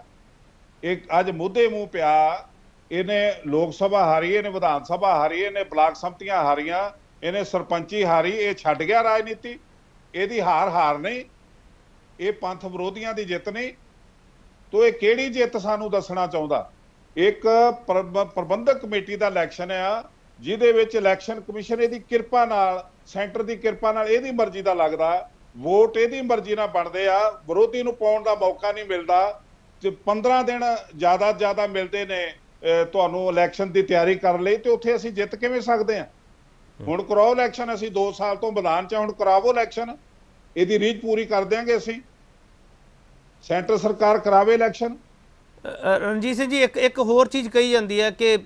ਇਹ ਅੱਜ ਮੁੱਦੇ ਮੂੰਹ ਪਿਆ ਇਹਨੇ ਲੋਕ ਸਭਾ ਹਾਰੀ ਇਹਨੇ ਵਿਧਾਨ ਸਭਾ ਹਾਰੀ ਇਹਨੇ ਬਲਾਕ ਸੰਮਤੀਆਂ ਹਾਰੀਆਂ ਇਹਨੇ ਸਰਪੰਚੀ ਹਾਰੀ ਇਹ ਛੱਡ ਗਿਆ ਰਾਜਨੀਤੀ ਇਹਦੀ ਹਾਰ ਹਾਰ ਨਹੀਂ ਇਹ ਪੰਥ ਵਿਰੋਧੀਆਂ ਦੀ ਜਿੱਤ ਨਹੀਂ ਤੋ ਇਹ ਕਿਹੜੀ ਜਿੱਤ ਸਾਨੂੰ ਦੱਸਣਾ ਚਾਹੁੰਦਾ ਇੱਕ ਪ੍ਰਬੰਧਕ ਕਮੇਟੀ ਦਾ ਇਲੈਕਸ਼ਨ ਆ ਜਿਹਦੇ ਵਿੱਚ ਇਲੈਕਸ਼ਨ ਕਮਿਸ਼ਨ ਇਹਦੀ ਕਿਰਪਾ ਨਾਲ ਸੈਂਟਰ ਦੀ ਕਿਰਪਾ ਨਾਲ ਇਹਦੀ ਮਰਜ਼ੀ ਦਾ ਲੱਗਦਾ ਵੋਟ ਇਹਦੀ ਮਰਜ਼ੀ ਨਾਲ ਬਣਦੇ ਆ ਵਿਰੋਧੀ ਨੂੰ ਪਾਉਣ ਦਾ ਮੌਕਾ ਨਹੀਂ ਮਿਲਦਾ ਤੇ 15 ਦਿਨ ਜ਼ਿਆਦਾ ਜ਼ਿਆਦਾ ਮਿਲਦੇ ਨੇ ਤੁਹਾਨੂੰ ਇਲੈਕਸ਼ਨ ਦੀ ਤਿਆਰੀ ਕਰਨ ਲਈ ਤੇ ਉੱਥੇ ਅਸੀਂ ਜਿੱਤ ਕਿਵੇਂ ਸਕਦੇ ਆ ਹੁਣ ਕਰਾਓ ਇਲੈਕਸ਼ਨ ਅਸੀਂ 2 ਸਾਲ ਤੋਂ ਵਿਧਾਨ ਚ ਹੁਣ ਕਰਾਵੋ ਇਲੈਕਸ਼ਨ ਇਹਦੀ ਰੀਝ ਪੂਰੀ ਕਰ ਦੇਾਂਗੇ ਅਸੀਂ ਸੈਂਟਰ ਸਰਕਾਰ ਕਰਾਵੇ ਇਲੈਕਸ਼ਨ ਰਣਜੀਤ ਸਿੰਘ ਜੀ ਇੱਕ ਇੱਕ ਹੋਰ ਚੀਜ਼ ਕਹੀ ਜਾਂਦੀ ਹੈ ਕਿ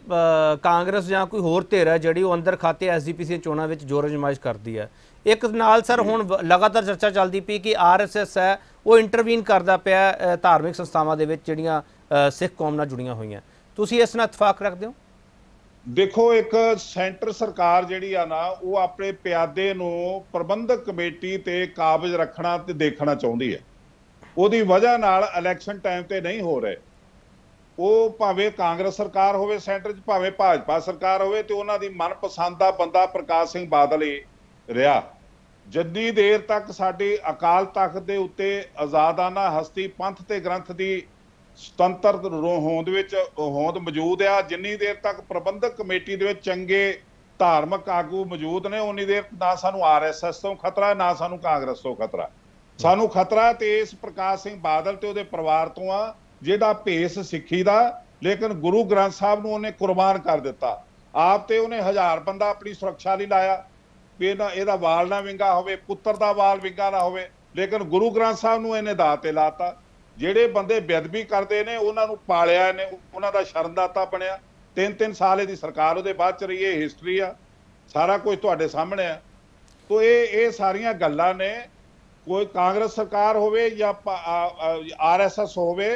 ਕਾਂਗਰਸ ਜਾਂ ਕੋਈ ਹੋਰ ਧਿਰ ਹੈ ਜਿਹੜੀ ਉਹ ਅੰਦਰ ਖਾਤੇ ਐਸਜੀਪੀਸੀ ਚੋਣਾਂ ਵਿੱਚ ਜੋਰ ਜਮਾਇਸ਼ ਕਰਦੀ ਹੈ ਇੱਕ ਨਾਲ ਸਰ ਹੁਣ ਲਗਾਤਾਰ ਚਰਚਾ ਚੱਲਦੀ ਪਈ ਕਿ ਆਰਐਸਐਸ ਹੈ ਉਹ ਇੰਟਰਵੀਨ ਕਰਦਾ ਪਿਆ ਧਾਰਮਿਕ ਸੰਸਥਾਵਾਂ ਦੇ ਵਿੱਚ ਜਿਹੜੀਆਂ ਸਿੱਖ ਕੌਮ ਨਾਲ ਜੁੜੀਆਂ ਹੋਈਆਂ ਤੁਸੀਂ ਇਸ ਨਾਲ ਇਤਫਾਕ ਰੱਖਦੇ ਹੋ ਦੇਖੋ ਇੱਕ ਸੈਂਟਰ ਸਰਕਾਰ ਜਿਹੜੀ ਆ ਨਾ ਉਹ ਆਪਣੇ ਪਿਆਦੇ ਨੂੰ ਪ੍ਰਬੰਧਕ ਕਮੇਟੀ ਤੇ ਕਾਬਜ ਰੱਖਣਾ ਤੇ ਦੇਖਣਾ ਚਾਹੁੰਦੀ ਹੈ ਉਹਦੀ ਵਜ੍ਹਾ ਨਾਲ ਇਲੈਕਸ਼ਨ ਟਾਈਮ ਤੇ ਨਹੀਂ ਹੋ ਰਹੇ ਉਹ ਭਾਵੇਂ ਕਾਂਗਰਸ ਸਰਕਾਰ ਹੋਵੇ ਸੈਂਟਰ 'ਚ ਭਾਵੇਂ ਭਾਜਪਾ ਸਰਕਾਰ ਹੋਵੇ ਤੇ ਉਹਨਾਂ ਦੀ ਮਨਪਸੰਦ ਦਾ ਬੰਦਾ ਪ੍ਰਕਾਸ਼ ਸਿੰਘ ਬਾਦਲ ਹੀ ਰਿਹਾ ਜਿੰਨੀ ਦੇਰ ਤੱਕ ਸਾਡੀ ਅਕਾਲ ਤਖਤ ਦੇ ਉੱਤੇ ਆਜ਼ਾਦਾਨਾ ਹਸਤੀ ਪੰਥ ਤੇ ਗ੍ਰੰਥ ਦੀ ਸੁਤੰਤਰ ਹੋਂਦ ਵਿੱਚ ਹੋਂਦ ਮੌਜੂਦ ਆ ਜਿੰਨੀ ਦੇਰ ਤੱਕ ਪ੍ਰਬੰਧਕ ਕਮੇਟੀ ਦੇ ਵਿੱਚ ਚੰਗੇ ਧਾਰਮਿਕ ਆਗੂ ਮੌਜੂਦ ਨੇ ਉਨੀ ਦੇਰ ਨਾ ਸਾਨੂੰ ਆਰਐਸਐਸ ਤੋਂ ਖਤਰਾ ਨਾ ਸਾਨੂੰ ਕਾਂਗਰਸ ਤੋਂ ਖਤਰਾ ਸਾਨੂੰ ਖਤਰਾ ਤੇ ਇਸ ਪ੍ਰਕਾਸ਼ ਸਿੰਘ ਬਾਦਲ ਤੇ ਉਹਦੇ ਪਰਿਵਾਰ ਤੋਂ ਆ ਜਿਹਦਾ ਭੇਸ ਸਿੱਖੀ ਦਾ ਲੇਕਿਨ ਗੁਰੂ ਗ੍ਰੰਥ ਸਾਹਿਬ ਨੂੰ ਉਹਨੇ ਕੁਰਬਾਨ ਕਰ ਦਿੱਤਾ ਆਪ ਤੇ ਉਹਨੇ ਹਜ਼ਾਰ ਬੰਦਾ ਆਪਣੀ ਸੁਰੱਖਿਆ ਲਈ ਲਾਇਆ ਵੀ ਇਹਦਾ ਇਹਦਾ ਵਾਲ ਨਾ ਵਿੰਗਾ ਹੋਵੇ ਪੁੱਤਰ ਦਾ ਵਾਲ ਵਿੰਗਾ ਨਾ ਹੋਵੇ ਲੇਕਿਨ ਗੁਰੂ ਗ੍ਰੰਥ ਸਾਹਿਬ ਨੂੰ ਇਹਨੇ ਦਾਤੇ ਤੇ ਲਾਤਾ ਜਿਹੜੇ ਬੰਦੇ ਬੇਦਬੀ ਕਰਦੇ ਨੇ ਉਹਨਾਂ ਨੂੰ ਪਾਲਿਆ ਨੇ ਉਹਨਾਂ ਦਾ ਸ਼ਰਨਦਾਤਾ ਬਣਿਆ ਤਿੰਨ ਤਿੰਨ ਸਾਲ ਇਹਦੀ ਸਰਕਾਰ ਉਹਦੇ ਬਾਅਦ ਚ ਰਹੀ ਹੈ ਹਿਸਟਰੀ ਆ ਸਾਰਾ ਕੁਝ ਤੁਹਾਡੇ ਸਾਹਮਣੇ ਆ ਤੋਂ ਇਹ ਇਹ ਸਾਰੀਆਂ ਗੱਲਾਂ ਨੇ ਕੋਈ ਕਾਂਗਰਸ ਸਰਕਾਰ ਹੋਵੇ ਜਾਂ ਆਰਐਸਐਸ ਹੋਵੇ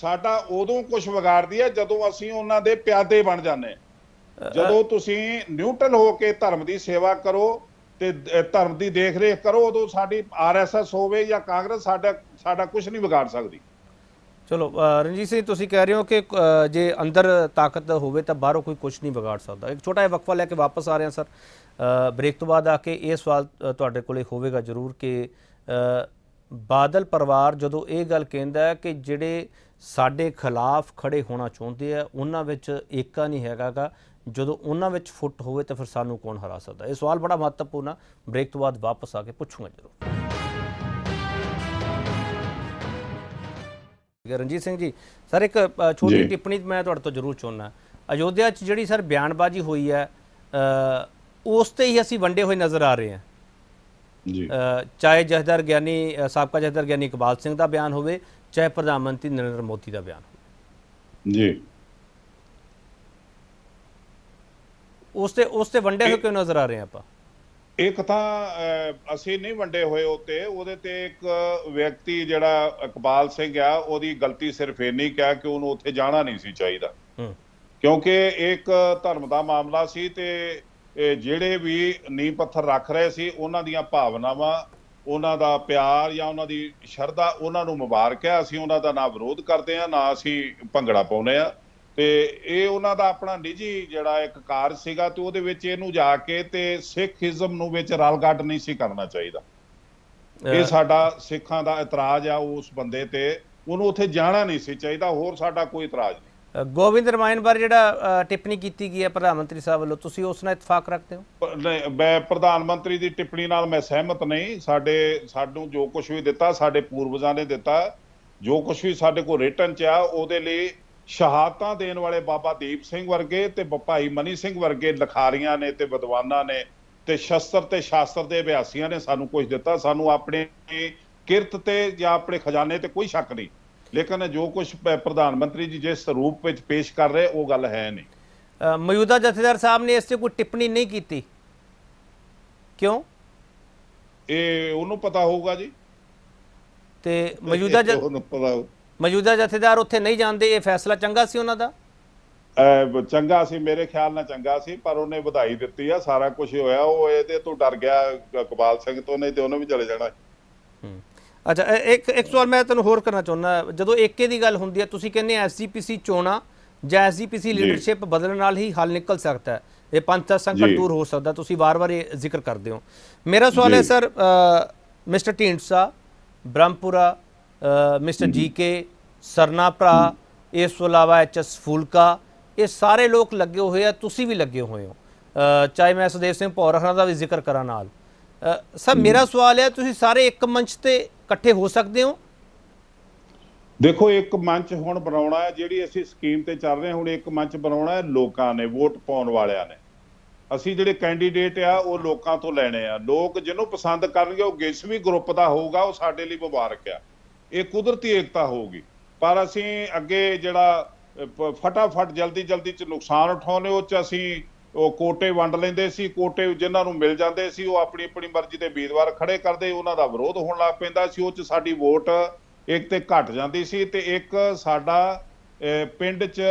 ਸਾਡਾ ਉਦੋਂ ਕੁਝ ਵਿਗਾੜਦੀ ਆ ਜਦੋਂ ਅਸੀਂ ਉਹਨਾਂ ਦੇ ਪਿਆਦੇ ਬਣ ਜਾਂਦੇ ਆ ਜਦੋਂ ਤੁਸੀਂ ਨਿਊਟਰਲ ਹੋ ਕੇ ਧਰਮ ਦੀ ਸੇਵਾ ਕਰੋ ਤੇ ਧਰਮ ਦੀ ਦੇਖਰੇਖ ਕਰੋ ਉਦੋਂ ਸਾਡੀ ਆਰਐਸਐਸ ਹੋਵੇ ਜਾਂ ਕਾਂਗਰਸ ਸਾਡਾ ਸਾਡਾ ਕੁਝ ਨਹੀਂ ਵਿਗਾੜ ਸਕਦੀ ਚਲੋ ਰਣਜੀਤ ਸਿੰਘ ਤੁਸੀਂ ਕਹਿ ਰਹੇ ਹੋ ਕਿ ਜੇ ਅੰਦਰ ਤਾਕਤ ਹੋਵੇ ਤਾਂ ਬਾਹਰੋਂ ਕੋਈ ਕੁਝ ਨਹੀਂ ਵਿਗਾੜ ਸਕਦਾ ਇੱਕ ਛੋਟਾ ਜਿਹਾ ਵਕਫਾ ਲੈ ਕੇ ਵਾਪਸ ਆ ਰਹੇ ਹਾਂ ਸਰ ਬ੍ਰੇਕ ਤੋਂ ਬਾਅਦ ਆ ਕੇ ਇਹ ਸਵਾਲ ਤੁਹਾਡੇ ਕੋਲੇ ਹੋਵੇਗਾ ਜ਼ਰੂਰ ਕਿ ਬਾਦਲ ਪਰਿਵਾਰ ਜਦੋਂ ਇਹ ਗੱਲ ਕਹਿੰਦਾ ਕਿ ਜਿਹੜੇ ਸਾਡੇ ਖਿਲਾਫ ਖੜੇ ਹੋਣਾ ਚਾਹੁੰਦੇ ਆ ਉਹਨਾਂ ਵਿੱਚ ਏਕਾ ਨਹੀਂ ਹੈਗਾਗਾ ਜਦੋਂ ਉਹਨਾਂ ਵਿੱਚ ਫੁੱਟ ਹੋਵੇ ਤਾਂ ਫਿਰ ਸਾਨੂੰ ਕੌਣ ਹਰਾ ਸਕਦਾ ਇਹ ਸਵਾਲ ਬੜਾ ਮਹੱਤਵਪੂਰਨ ਆ ਬ੍ਰੇਕ ਤੋਂ ਬਾਅਦ ਵਾਪਸ ਆ ਕੇ ਪੁੱਛੂਗਾ ਜਰੂਰ ਰਣਜੀਤ ਸਿੰਘ ਜੀ ਸਰ ਇੱਕ ਛੋਟੀ ਟਿੱਪਣੀ ਮੈਂ ਤੁਹਾਡੇ ਤੋਂ ਜ਼ਰੂਰ ਚਾਹੁੰਦਾ ਅਯੋਧਿਆ 'ਚ ਜਿਹੜੀ ਸਰ ਬਿਆਨਬਾਜ਼ੀ ਹੋਈ ਹੈ ਉਸ ਤੇ ਹੀ ਅਸੀਂ ਵੰਡੇ ਹੋਏ ਨਜ਼ਰ ਆ ਰਹੇ ਹਾਂ ਜੀ ਚਾਹੇ ਜਹਦਰ ਗਿਆਨੀ ਸਾਬਕਾ ਜਹਦਰ ਗਿਆਨੀ ਇਕਬਾਲ ਸਿੰਘ ਦਾ ਬਿਆਨ ਹੋਵੇ ਚਾਹੇ ਪ੍ਰਧਾਨ ਮੰਤਰੀ ਨਰਿੰਦਰ ਮੋਦੀ ਦਾ ਬਿਆਨ ਜੀ ਉਸ ਤੇ ਉਸ ਤੇ ਵੰਡੇ ਹੋਏ ਕਿਉਂ ਨਜ਼ਰ ਆ ਰਹੇ ਆਪਾਂ ਇੱਕ ਤਾਂ ਅਸੀਂ ਨਹੀਂ ਵੰਡੇ ਹੋਏ ਉਤੇ ਉਹਦੇ ਤੇ ਇੱਕ ਵਿਅਕਤੀ ਜਿਹੜਾ ਇਕਬਾਲ ਸਿੰਘ ਆ ਉਹਦੀ ਗਲਤੀ ਸਿਰਫ ਇਹ ਨਹੀਂ ਕਿਹਾ ਕਿ ਉਹਨੂੰ ਉੱਥੇ ਜਾਣਾ ਨਹੀਂ ਸੀ ਚਾਹੀਦਾ ਕਿਉਂਕਿ ਇੱਕ ਧਰਮ ਦਾ ਮਾਮਲਾ ਸੀ ਤੇ ਜਿਹੜੇ ਵੀ ਨੀ ਪੱਥਰ ਰੱਖ ਰਹੇ ਸੀ ਉਹਨਾਂ ਦੀਆਂ ਭਾਵਨਾਵਾਂ ਉਹਨਾਂ ਦਾ ਪਿਆਰ ਜਾਂ ਉਹਨਾਂ ਦੀ ਸ਼ਰਧਾ ਉਹਨਾਂ ਨੂੰ ਮੁਬਾਰਕ ਹੈ ਅਸੀਂ ਉਹਨਾਂ ਦਾ ਨਾ ਵਿਰੋਧ ਕਰਦੇ ਆ ਨਾ ਅਸੀਂ ਭੰਗੜਾ ਪਾਉਨੇ ਆ ਤੇ ਇਹ ਉਹਨਾਂ ਦਾ ਆਪਣਾ ਨਿੱਜੀ ਜਿਹੜਾ ਇੱਕ ਕਾਰਜ ਸੀਗਾ ਤੇ ਉਹਦੇ ਵਿੱਚ ਇਹਨੂੰ ਜਾ ਕੇ ਤੇ ਸਿੱਖੀਜ਼ਮ ਨੂੰ ਵਿੱਚ ਰਲਗੱਟ ਨਹੀਂ ਸੀ ਕਰਨਾ ਚਾਹੀਦਾ ਇਹ ਸਾਡਾ ਸਿੱਖਾਂ ਦਾ ਇਤਰਾਜ਼ ਆ ਉਸ ਬੰਦੇ ਤੇ ਉਹਨੂੰ ਉੱਥੇ ਜਾਣਾ ਨਹੀਂ ਸੀ ਚਾਹੀਦਾ ਹੋਰ ਸਾਡਾ ਕੋਈ ਇਤਰਾਜ਼ ਨਹੀਂ ਗੋਬਿੰਦ ਰਮਾਇਣ ਬਾਰੇ ਜਿਹੜਾ ਟਿੱਪਣੀ ਕੀਤੀ ਗਈ ਹੈ ਪ੍ਰਧਾਨ ਮੰਤਰੀ ਸਾਹਿਬ ਵੱਲੋਂ ਤੁਸੀਂ ਉਸ ਨਾਲ ਇਤਫਾਕ ਰੱਖਦੇ ਹੋ ਨਹੀਂ ਮੈਂ ਪ੍ਰਧਾਨ ਮੰਤਰੀ ਦੀ ਟਿੱਪਣੀ ਨਾਲ ਮੈਂ ਸਹਿਮਤ ਨਹੀਂ ਸਾਡੇ ਸਾਨੂੰ ਜੋ ਕੁਝ ਵੀ ਦਿੱਤਾ ਸਾਡੇ ਪੂਰਵਜਾਂ ਨੇ ਦਿੱਤਾ ਜੋ ਕੁਝ ਵੀ ਸਾਡੇ ਕੋਲ ਰਿਟਰਨ ਚ ਆ ਉਹਦੇ ਲਈ ਸ਼ਹਾਦਤਾਂ ਦੇਣ ਵਾਲੇ ਬਾਬਾ ਦੀਪ ਸਿੰਘ ਵਰਗੇ ਤੇ ਭਾਈ ਮਨੀ ਸਿੰਘ ਵਰਗੇ ਲਖਾਰੀਆਂ ਨੇ ਤੇ ਵਿਦਵਾਨਾਂ ਨੇ ਤੇ ਸ਼ਸਤਰ ਤੇ ਸ਼ਾਸਤਰ ਦੇ ਅਭਿਆਸੀਆਂ ਨੇ ਸਾਨੂੰ ਕੁਝ ਦਿੱਤਾ ਸਾਨੂੰ ਆਪਣੇ ਕਿਰਤ ਤੇ ਜਾਂ ਆਪਣੇ ਖਜ਼ਾਨੇ ਤੇ ਕੋਈ ਸ਼ੱਕ ਨਹੀਂ ਲੇਕਿਨ ਜੋ ਕੁਝ ਪ੍ਰਧਾਨ ਮੰਤਰੀ ਜੀ ਜਿਸ ਰੂਪ ਵਿੱਚ ਪੇਸ਼ ਕਰ ਰਹੇ ਉਹ ਗੱਲ ਹੈ ਨਹੀਂ ਮੌਜੂਦਾ ਜਥੇਦਾਰ ਸਾਹਿਬ ਨੇ ਇਸ ਤੇ ਕੋਈ ਟਿੱਪਣੀ ਨਹੀਂ ਕੀਤੀ ਕਿਉਂ ਇਹ ਉਹਨੂੰ ਪਤਾ ਹੋਊਗਾ ਜੀ ਤੇ ਮੌਜੂਦਾ ਮੌਜੂਦਾ ਜਥੇਦਾਰ ਉੱਥੇ ਨਹੀਂ ਜਾਂਦੇ ਇਹ ਫੈਸਲਾ ਚੰਗਾ ਸੀ ਉਹਨਾਂ ਦਾ ਚੰਗਾ ਸੀ ਮੇਰੇ ਖਿਆਲ ਨਾਲ ਚੰਗਾ ਸੀ ਪਰ ਉਹਨੇ ਵਧਾਈ ਦਿੱਤੀ ਆ ਸਾਰਾ ਕੁਝ ਹੋਇਆ ਉਹ ਇਹਦੇ ਤੋਂ ਡਰ ਗਿਆ ਇਕਬਾਲ ਸਿੰਘ ਤੋਂ ਨਹੀਂ ਤੇ ਉਹਨੇ ਵੀ ਚਲੇ ਜਾਣਾ ਹੂੰ ਅੱਛਾ ਇੱਕ ਇੱਕ ਸਵਾਲ ਮੈਂ ਤੁਹਾਨੂੰ ਹੋਰ ਕਰਨਾ ਚਾਹੁੰਦਾ ਜਦੋਂ ਏਕੇ ਦੀ ਗੱਲ ਹੁੰਦੀ ਹੈ ਤੁਸੀਂ ਕਹਿੰਦੇ ਐਸਜੀਪੀਸੀ ਚੋਣਾ ਜਾਂ ਐਸਜੀਪੀਸੀ ਲੀਡਰਸ਼ਿਪ ਬਦਲਣ ਨਾਲ ਹੀ ਹੱਲ ਨਿਕਲ ਸਕਦਾ ਹੈ ਇਹ ਪੰਥ ਸੰਕਟ ਦੂਰ ਹੋ ਸਕਦਾ ਤੁਸੀਂ ਵਾਰ-ਵਾਰ ਇਹ ਜ਼ਿਕਰ ਕਰਦੇ ਹੋ ਮੇਰਾ ਸਵਾਲ ਹੈ sir mister Dhindsa Brahmpura mister GK Sarna ਭਰਾ ਇਸ ਤੋਂ ਇਲਾਵਾ ਐਚਐਸ ਫੂਲਕਾ ਇਹ ਸਾਰੇ ਲੋਕ ਲੱਗੇ ਹੋਏ ਆ ਤੁਸੀਂ ਵੀ ਲੱਗੇ ਹੋਏ ਹੋ ਚਾਹੇ ਮੈਂ ਸੁਦੇਸ਼ ਸਿੰਘ ਪੌਰਖਣਾ ਦਾ ਵੀ ਜ਼ਿਕਰ ਕਰਾਂ ਨਾਲ ਸਰ ਮੇਰਾ ਸਵਾਲ ਹੈ ਤੁਸੀਂ ਸਾਰੇ ਇੱਕ ਮੰਚ ਤੇ ਇਕੱਠੇ ਹੋ ਸਕਦੇ ਹੋ ਦੇਖੋ ਇੱਕ ਮੰਚ ਹੁਣ ਬਣਾਉਣਾ ਹੈ ਜਿਹੜੀ ਅਸੀਂ ਸਕੀਮ ਤੇ ਚੱਲ ਰਹੇ ਹੁਣ ਇੱਕ ਮੰਚ ਬਣਾਉਣਾ ਹੈ ਲੋਕਾਂ ਨੇ ਵੋਟ ਪਾਉਣ ਵਾਲਿਆਂ ਨੇ ਅਸੀਂ ਜਿਹੜੇ ਕੈਂਡੀਡੇਟ ਆ ਉਹ ਲੋਕਾਂ ਤੋਂ ਲੈਣੇ ਆ ਲੋਕ ਜਿਹਨੂੰ ਪਸੰਦ ਕਰਨਗੇ ਉਹ ਵੀ ਗਰੁੱਪ ਦਾ ਹੋਊਗਾ ਉਹ ਸਾਡੇ ਲਈ ਮੁਬਾਰਕ ਆ ਇਹ ਕੁਦਰਤੀ ਏਕਤਾ ਹੋਊਗੀ ਪਰ ਅਸੀਂ ਅੱਗੇ ਜਿਹੜਾ ਫਟਾਫਟ ਜਲਦੀ ਜਲਦੀ ਚ ਨੁਕਸਾਨ ਉਠਾਉਨੇ ਉਹ ਚ ਅਸੀਂ ਉਹ ਕੋਟੇ ਵੰਡ ਲੈਂਦੇ ਸੀ ਕੋਟੇ ਜਿਨ੍ਹਾਂ ਨੂੰ ਮਿਲ ਜਾਂਦੇ ਸੀ ਉਹ ਆਪਣੀ ਆਪਣੀ ਮਰਜ਼ੀ ਦੇ ਵੀਰਵਾਰ ਖੜੇ ਕਰਦੇ ਉਹਨਾਂ ਦਾ ਵਿਰੋਧ ਹੋਣ ਲੱਗ ਪੈਂਦਾ ਸੀ ਉਹ ਚ ਸਾਡੀ ਵੋਟ ਇੱਕ ਤੇ ਘਟ ਜਾਂਦੀ ਸੀ ਤੇ ਇੱਕ ਸਾਡਾ ਪਿੰਡ 'ਚ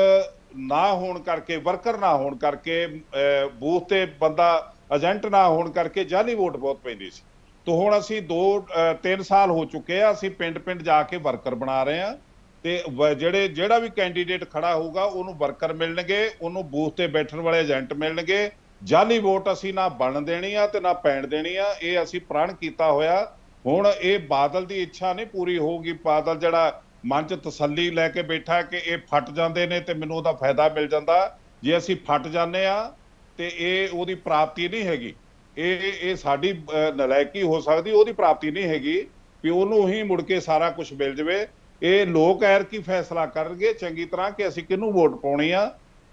ਨਾ ਹੋਣ ਕਰਕੇ ਵਰਕਰ ਨਾ ਹੋਣ ਕਰਕੇ ਬੂਥ ਤੇ ਬੰਦਾ ਏਜੰਟ ਨਾ ਹੋਣ ਕਰਕੇ ਜਾਲੀ ਵੋਟ ਬਹੁਤ ਪੈਂਦੀ ਸੀ ਤੋਂ ਹੁਣ ਅਸੀਂ 2 3 ਸਾਲ ਹੋ ਚੁੱਕੇ ਆ ਅਸੀਂ ਪਿੰਡ ਪਿੰਡ ਜਾ ਕੇ ਵਰਕਰ ਬਣਾ ਰਹੇ ਆ ਤੇ ਜਿਹੜੇ ਜਿਹੜਾ ਵੀ ਕੈਂਡੀਡੇਟ ਖੜਾ ਹੋਊਗਾ ਉਹਨੂੰ ਵਰਕਰ ਮਿਲਣਗੇ ਉਹਨੂੰ ਬੂਥ ਤੇ ਬੈਠਣ ਵਾਲੇ ਏਜੰਟ ਮਿਲਣਗੇ ਜਾਲੀ ਵੋਟ ਅਸੀਂ ਨਾ ਬਣ ਦੇਣੀ ਆ ਤੇ ਨਾ ਪੈਣ ਦੇਣੀ ਆ ਇਹ ਅਸੀਂ ਪ੍ਰਣ ਕੀਤਾ ਹੋਇਆ ਹੁਣ ਇਹ ਬਾਦਲ ਦੀ ਇੱਛਾ ਨਹੀਂ ਪੂਰੀ ਹੋਊਗੀ ਬਾਦਲ ਜਿਹੜਾ ਮਨ ਚ ਤਸੱਲੀ ਲੈ ਕੇ ਬੈਠਾ ਕਿ ਇਹ ਫਟ ਜਾਂਦੇ ਨੇ ਤੇ ਮੈਨੂੰ ਉਹਦਾ ਫਾਇਦਾ ਮਿਲ ਜਾਂਦਾ ਜੇ ਅਸੀਂ ਫਟ ਜਾਂਦੇ ਆ ਤੇ ਇਹ ਉਹਦੀ ਪ੍ਰਾਪਤੀ ਨਹੀਂ ਹੈਗੀ ਇਹ ਇਹ ਸਾਡੀ ਨਲਾਇਕੀ ਹੋ ਸਕਦੀ ਉਹਦੀ ਪ੍ਰਾਪਤੀ ਨਹੀਂ ਹੈਗੀ ਵੀ ਉਹਨੂੰ ਹੀ ਮੁੜ ਕੇ ਸਾਰਾ ਕੁਝ ਮਿਲ ਜਵੇ ਇਹ ਲੋਕ ਐਰ ਕੀ ਫੈਸਲਾ ਕਰਨਗੇ ਚੰਗੀ ਤਰ੍ਹਾਂ ਕਿ ਅਸੀਂ ਕਿਹਨੂੰ ਵੋਟ ਪਾਉਣੀ ਆ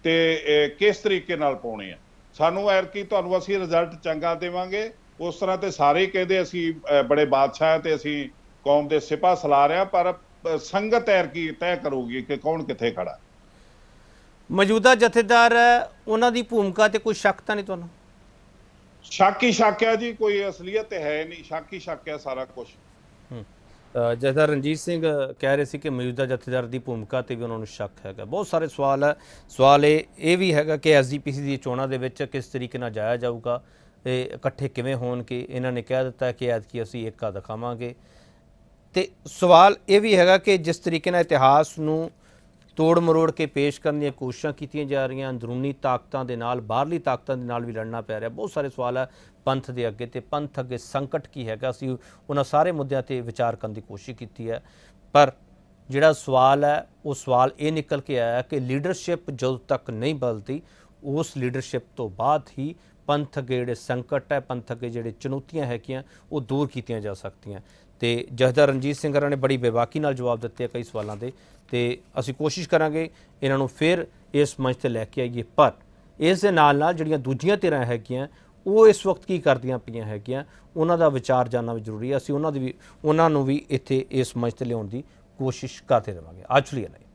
ਤੇ ਕਿਸ ਤਰੀਕੇ ਨਾਲ ਪਾਉਣੀ ਆ ਸਾਨੂੰ ਐਰ ਕੀ ਤੁਹਾਨੂੰ ਅਸੀਂ ਰਿਜ਼ਲਟ ਚੰਗਾ ਦੇਵਾਂਗੇ ਉਸ ਤਰ੍ਹਾਂ ਤੇ ਸਾਰੇ ਕਹਿੰਦੇ ਅਸੀਂ ਬੜੇ ਬਾਦਸ਼ਾਹ ਤੇ ਅਸੀਂ ਕੌਮ ਦੇ ਸਿਪਾ ਸਲਾ ਆ ਪਰ ਸੰਗਤ ਐਰ ਕੀ ਤੈਅ ਕਰੂਗੀ ਕਿ ਕੌਣ ਕਿੱਥੇ ਖੜਾ ਮੌਜੂਦਾ ਜਥੇਦਾਰ ਉਹਨਾਂ ਦੀ ਭੂਮਿਕਾ ਤੇ ਕੋਈ ਸ਼ੱਕ ਤਾਂ ਨਹੀਂ ਤੁਹਾਨੂੰ ਸ਼ੱਕ ਹੀ ਸ਼ੱਕ ਹੈ ਜੀ ਕੋਈ ਅਸਲੀਅਤ ਹੈ ਨਹੀਂ ਸ਼ੱਕ ਹੀ ਸ਼ੱਕ ਹੈ ਸਾਰਾ ਕੁਝ ਹੂੰ ਜਥੇਦਾਰ ਰਣਜੀਤ ਸਿੰਘ ਕਹਿ ਰਹੇ ਸੀ ਕਿ ਮੌਜੂਦਾ ਜਥੇਦਾਰ ਦੀ ਭੂਮਿਕਾ ਤੇ ਵੀ ਉਹਨਾਂ ਨੂੰ ਸ਼ੱਕ ਹੈਗਾ ਬਹੁਤ ਸਾਰੇ ਸਵਾਲ ਹੈ ਸਵਾਲ ਇਹ ਵੀ ਹੈਗਾ ਕਿ ਐਸਜੀਪੀਸੀ ਦੀ ਚੋਣਾਂ ਦੇ ਵਿੱਚ ਕਿਸ ਤਰੀਕੇ ਨਾਲ ਜਾਇਆ ਜਾਊਗਾ ਤੇ ਇਕੱਠੇ ਕਿਵੇਂ ਹੋਣਗੇ ਇਹਨਾਂ ਨੇ ਕਹਿ ਦਿੱਤਾ ਕਿ ਐਤਕੀ ਅਸੀਂ ਇੱਕਾ ਦਿਖਾਵਾਂਗੇ ਤੇ ਸਵਾਲ ਇਹ ਵੀ ਹੈਗਾ ਕਿ ਜਿਸ ਤਰੀਕੇ ਨਾਲ ਇਤਿਹਾਸ ਨੂੰ ਤੋੜ ਮਰੋੜ ਕੇ ਪੇਸ਼ ਕਰਨ ਦੀਆਂ ਕੋਸ਼ਿਸ਼ਾਂ ਕੀਤੀਆਂ ਜਾ ਰਹੀਆਂ ਅੰਦਰੂਨੀ ਤਾਕਤਾਂ ਦੇ ਨਾਲ ਬਾਹਰਲੀ ਤਾਕਤਾਂ ਦੇ ਨਾਲ ਵੀ ਲੜਨਾ ਪੈ ਰਿਹਾ ਬਹੁਤ ਸਾਰੇ ਸਵਾਲ ਹੈ ਪੰਥ ਦੇ ਅੱਗੇ ਤੇ ਪੰਥ ਅੱਗੇ ਸੰਕਟ ਕੀ ਹੈਗਾ ਅਸੀਂ ਉਹਨਾਂ ਸਾਰੇ ਮੁੱਦਿਆਂ ਤੇ ਵਿਚਾਰ ਕਰਨ ਦੀ ਕੋਸ਼ਿਸ਼ ਕੀਤੀ ਹੈ ਪਰ ਜਿਹੜਾ ਸਵਾਲ ਹੈ ਉਹ ਸਵਾਲ ਇਹ ਨਿਕਲ ਕੇ ਆਇਆ ਕਿ ਲੀਡਰਸ਼ਿਪ ਜਦ ਤੱਕ ਨਹੀਂ ਬਦਲਦੀ ਉਸ ਲੀਡਰਸ਼ਿਪ ਤੋਂ ਬਾਅਦ ਹੀ ਪੰਥ ਅੱਗੇ ਜਿਹੜੇ ਸੰਕਟ ਹੈ ਪੰਥ ਅੱਗੇ ਜਿਹੜੇ ਚੁਣੌਤੀਆਂ ਹੈਗੀਆਂ ਉਹ ਦੂਰ ਕੀਤੀਆਂ ਜਾ ਸਕਦੀਆਂ ਤੇ ਜਹਦਰ ਰਣਜੀਤ ਸਿੰਘ ਹਰਾਂ ਨੇ ਬੜੀ ਬੇਵਾਕੀ ਨਾਲ ਜਵਾਬ ਦਿੱਤੇ ਕਈ ਸਵਾਲਾਂ ਦੇ ਤੇ ਅਸੀਂ ਕੋਸ਼ਿਸ਼ ਕਰਾਂਗੇ ਇਹਨਾਂ ਨੂੰ ਫਿਰ ਇਸ ਮੰਚ ਤੇ ਲੈ ਕੇ ਆਈਏ ਪਰ ਇਸ ਦੇ ਨਾਲ ਨਾਲ ਜਿਹੜੀਆਂ ਦੂਜੀਆਂ ਧਿਰਾਂ ਹੈਗੀਆਂ ਉਹ ਇਸ ਵਕਤ ਕੀ ਕਰਦੀਆਂ ਪਈਆਂ ਹੈਗੀਆਂ ਉਹਨਾਂ ਦਾ ਵਿਚਾਰ ਜਾਨਣਾ ਵੀ ਜ਼ਰੂਰੀ ਹੈ ਅਸੀਂ ਉਹਨਾਂ ਦੀ ਵੀ ਉਹਨਾਂ ਨੂੰ ਵੀ ਇੱਥੇ ਇਸ ਮੰਚ ਤੇ ਲਿਆਉਣ ਦੀ ਕੋਸ਼ਿਸ਼ ਕਰਦੇ ਰਵਾਂਗੇ ਅੱਜ ਲਈ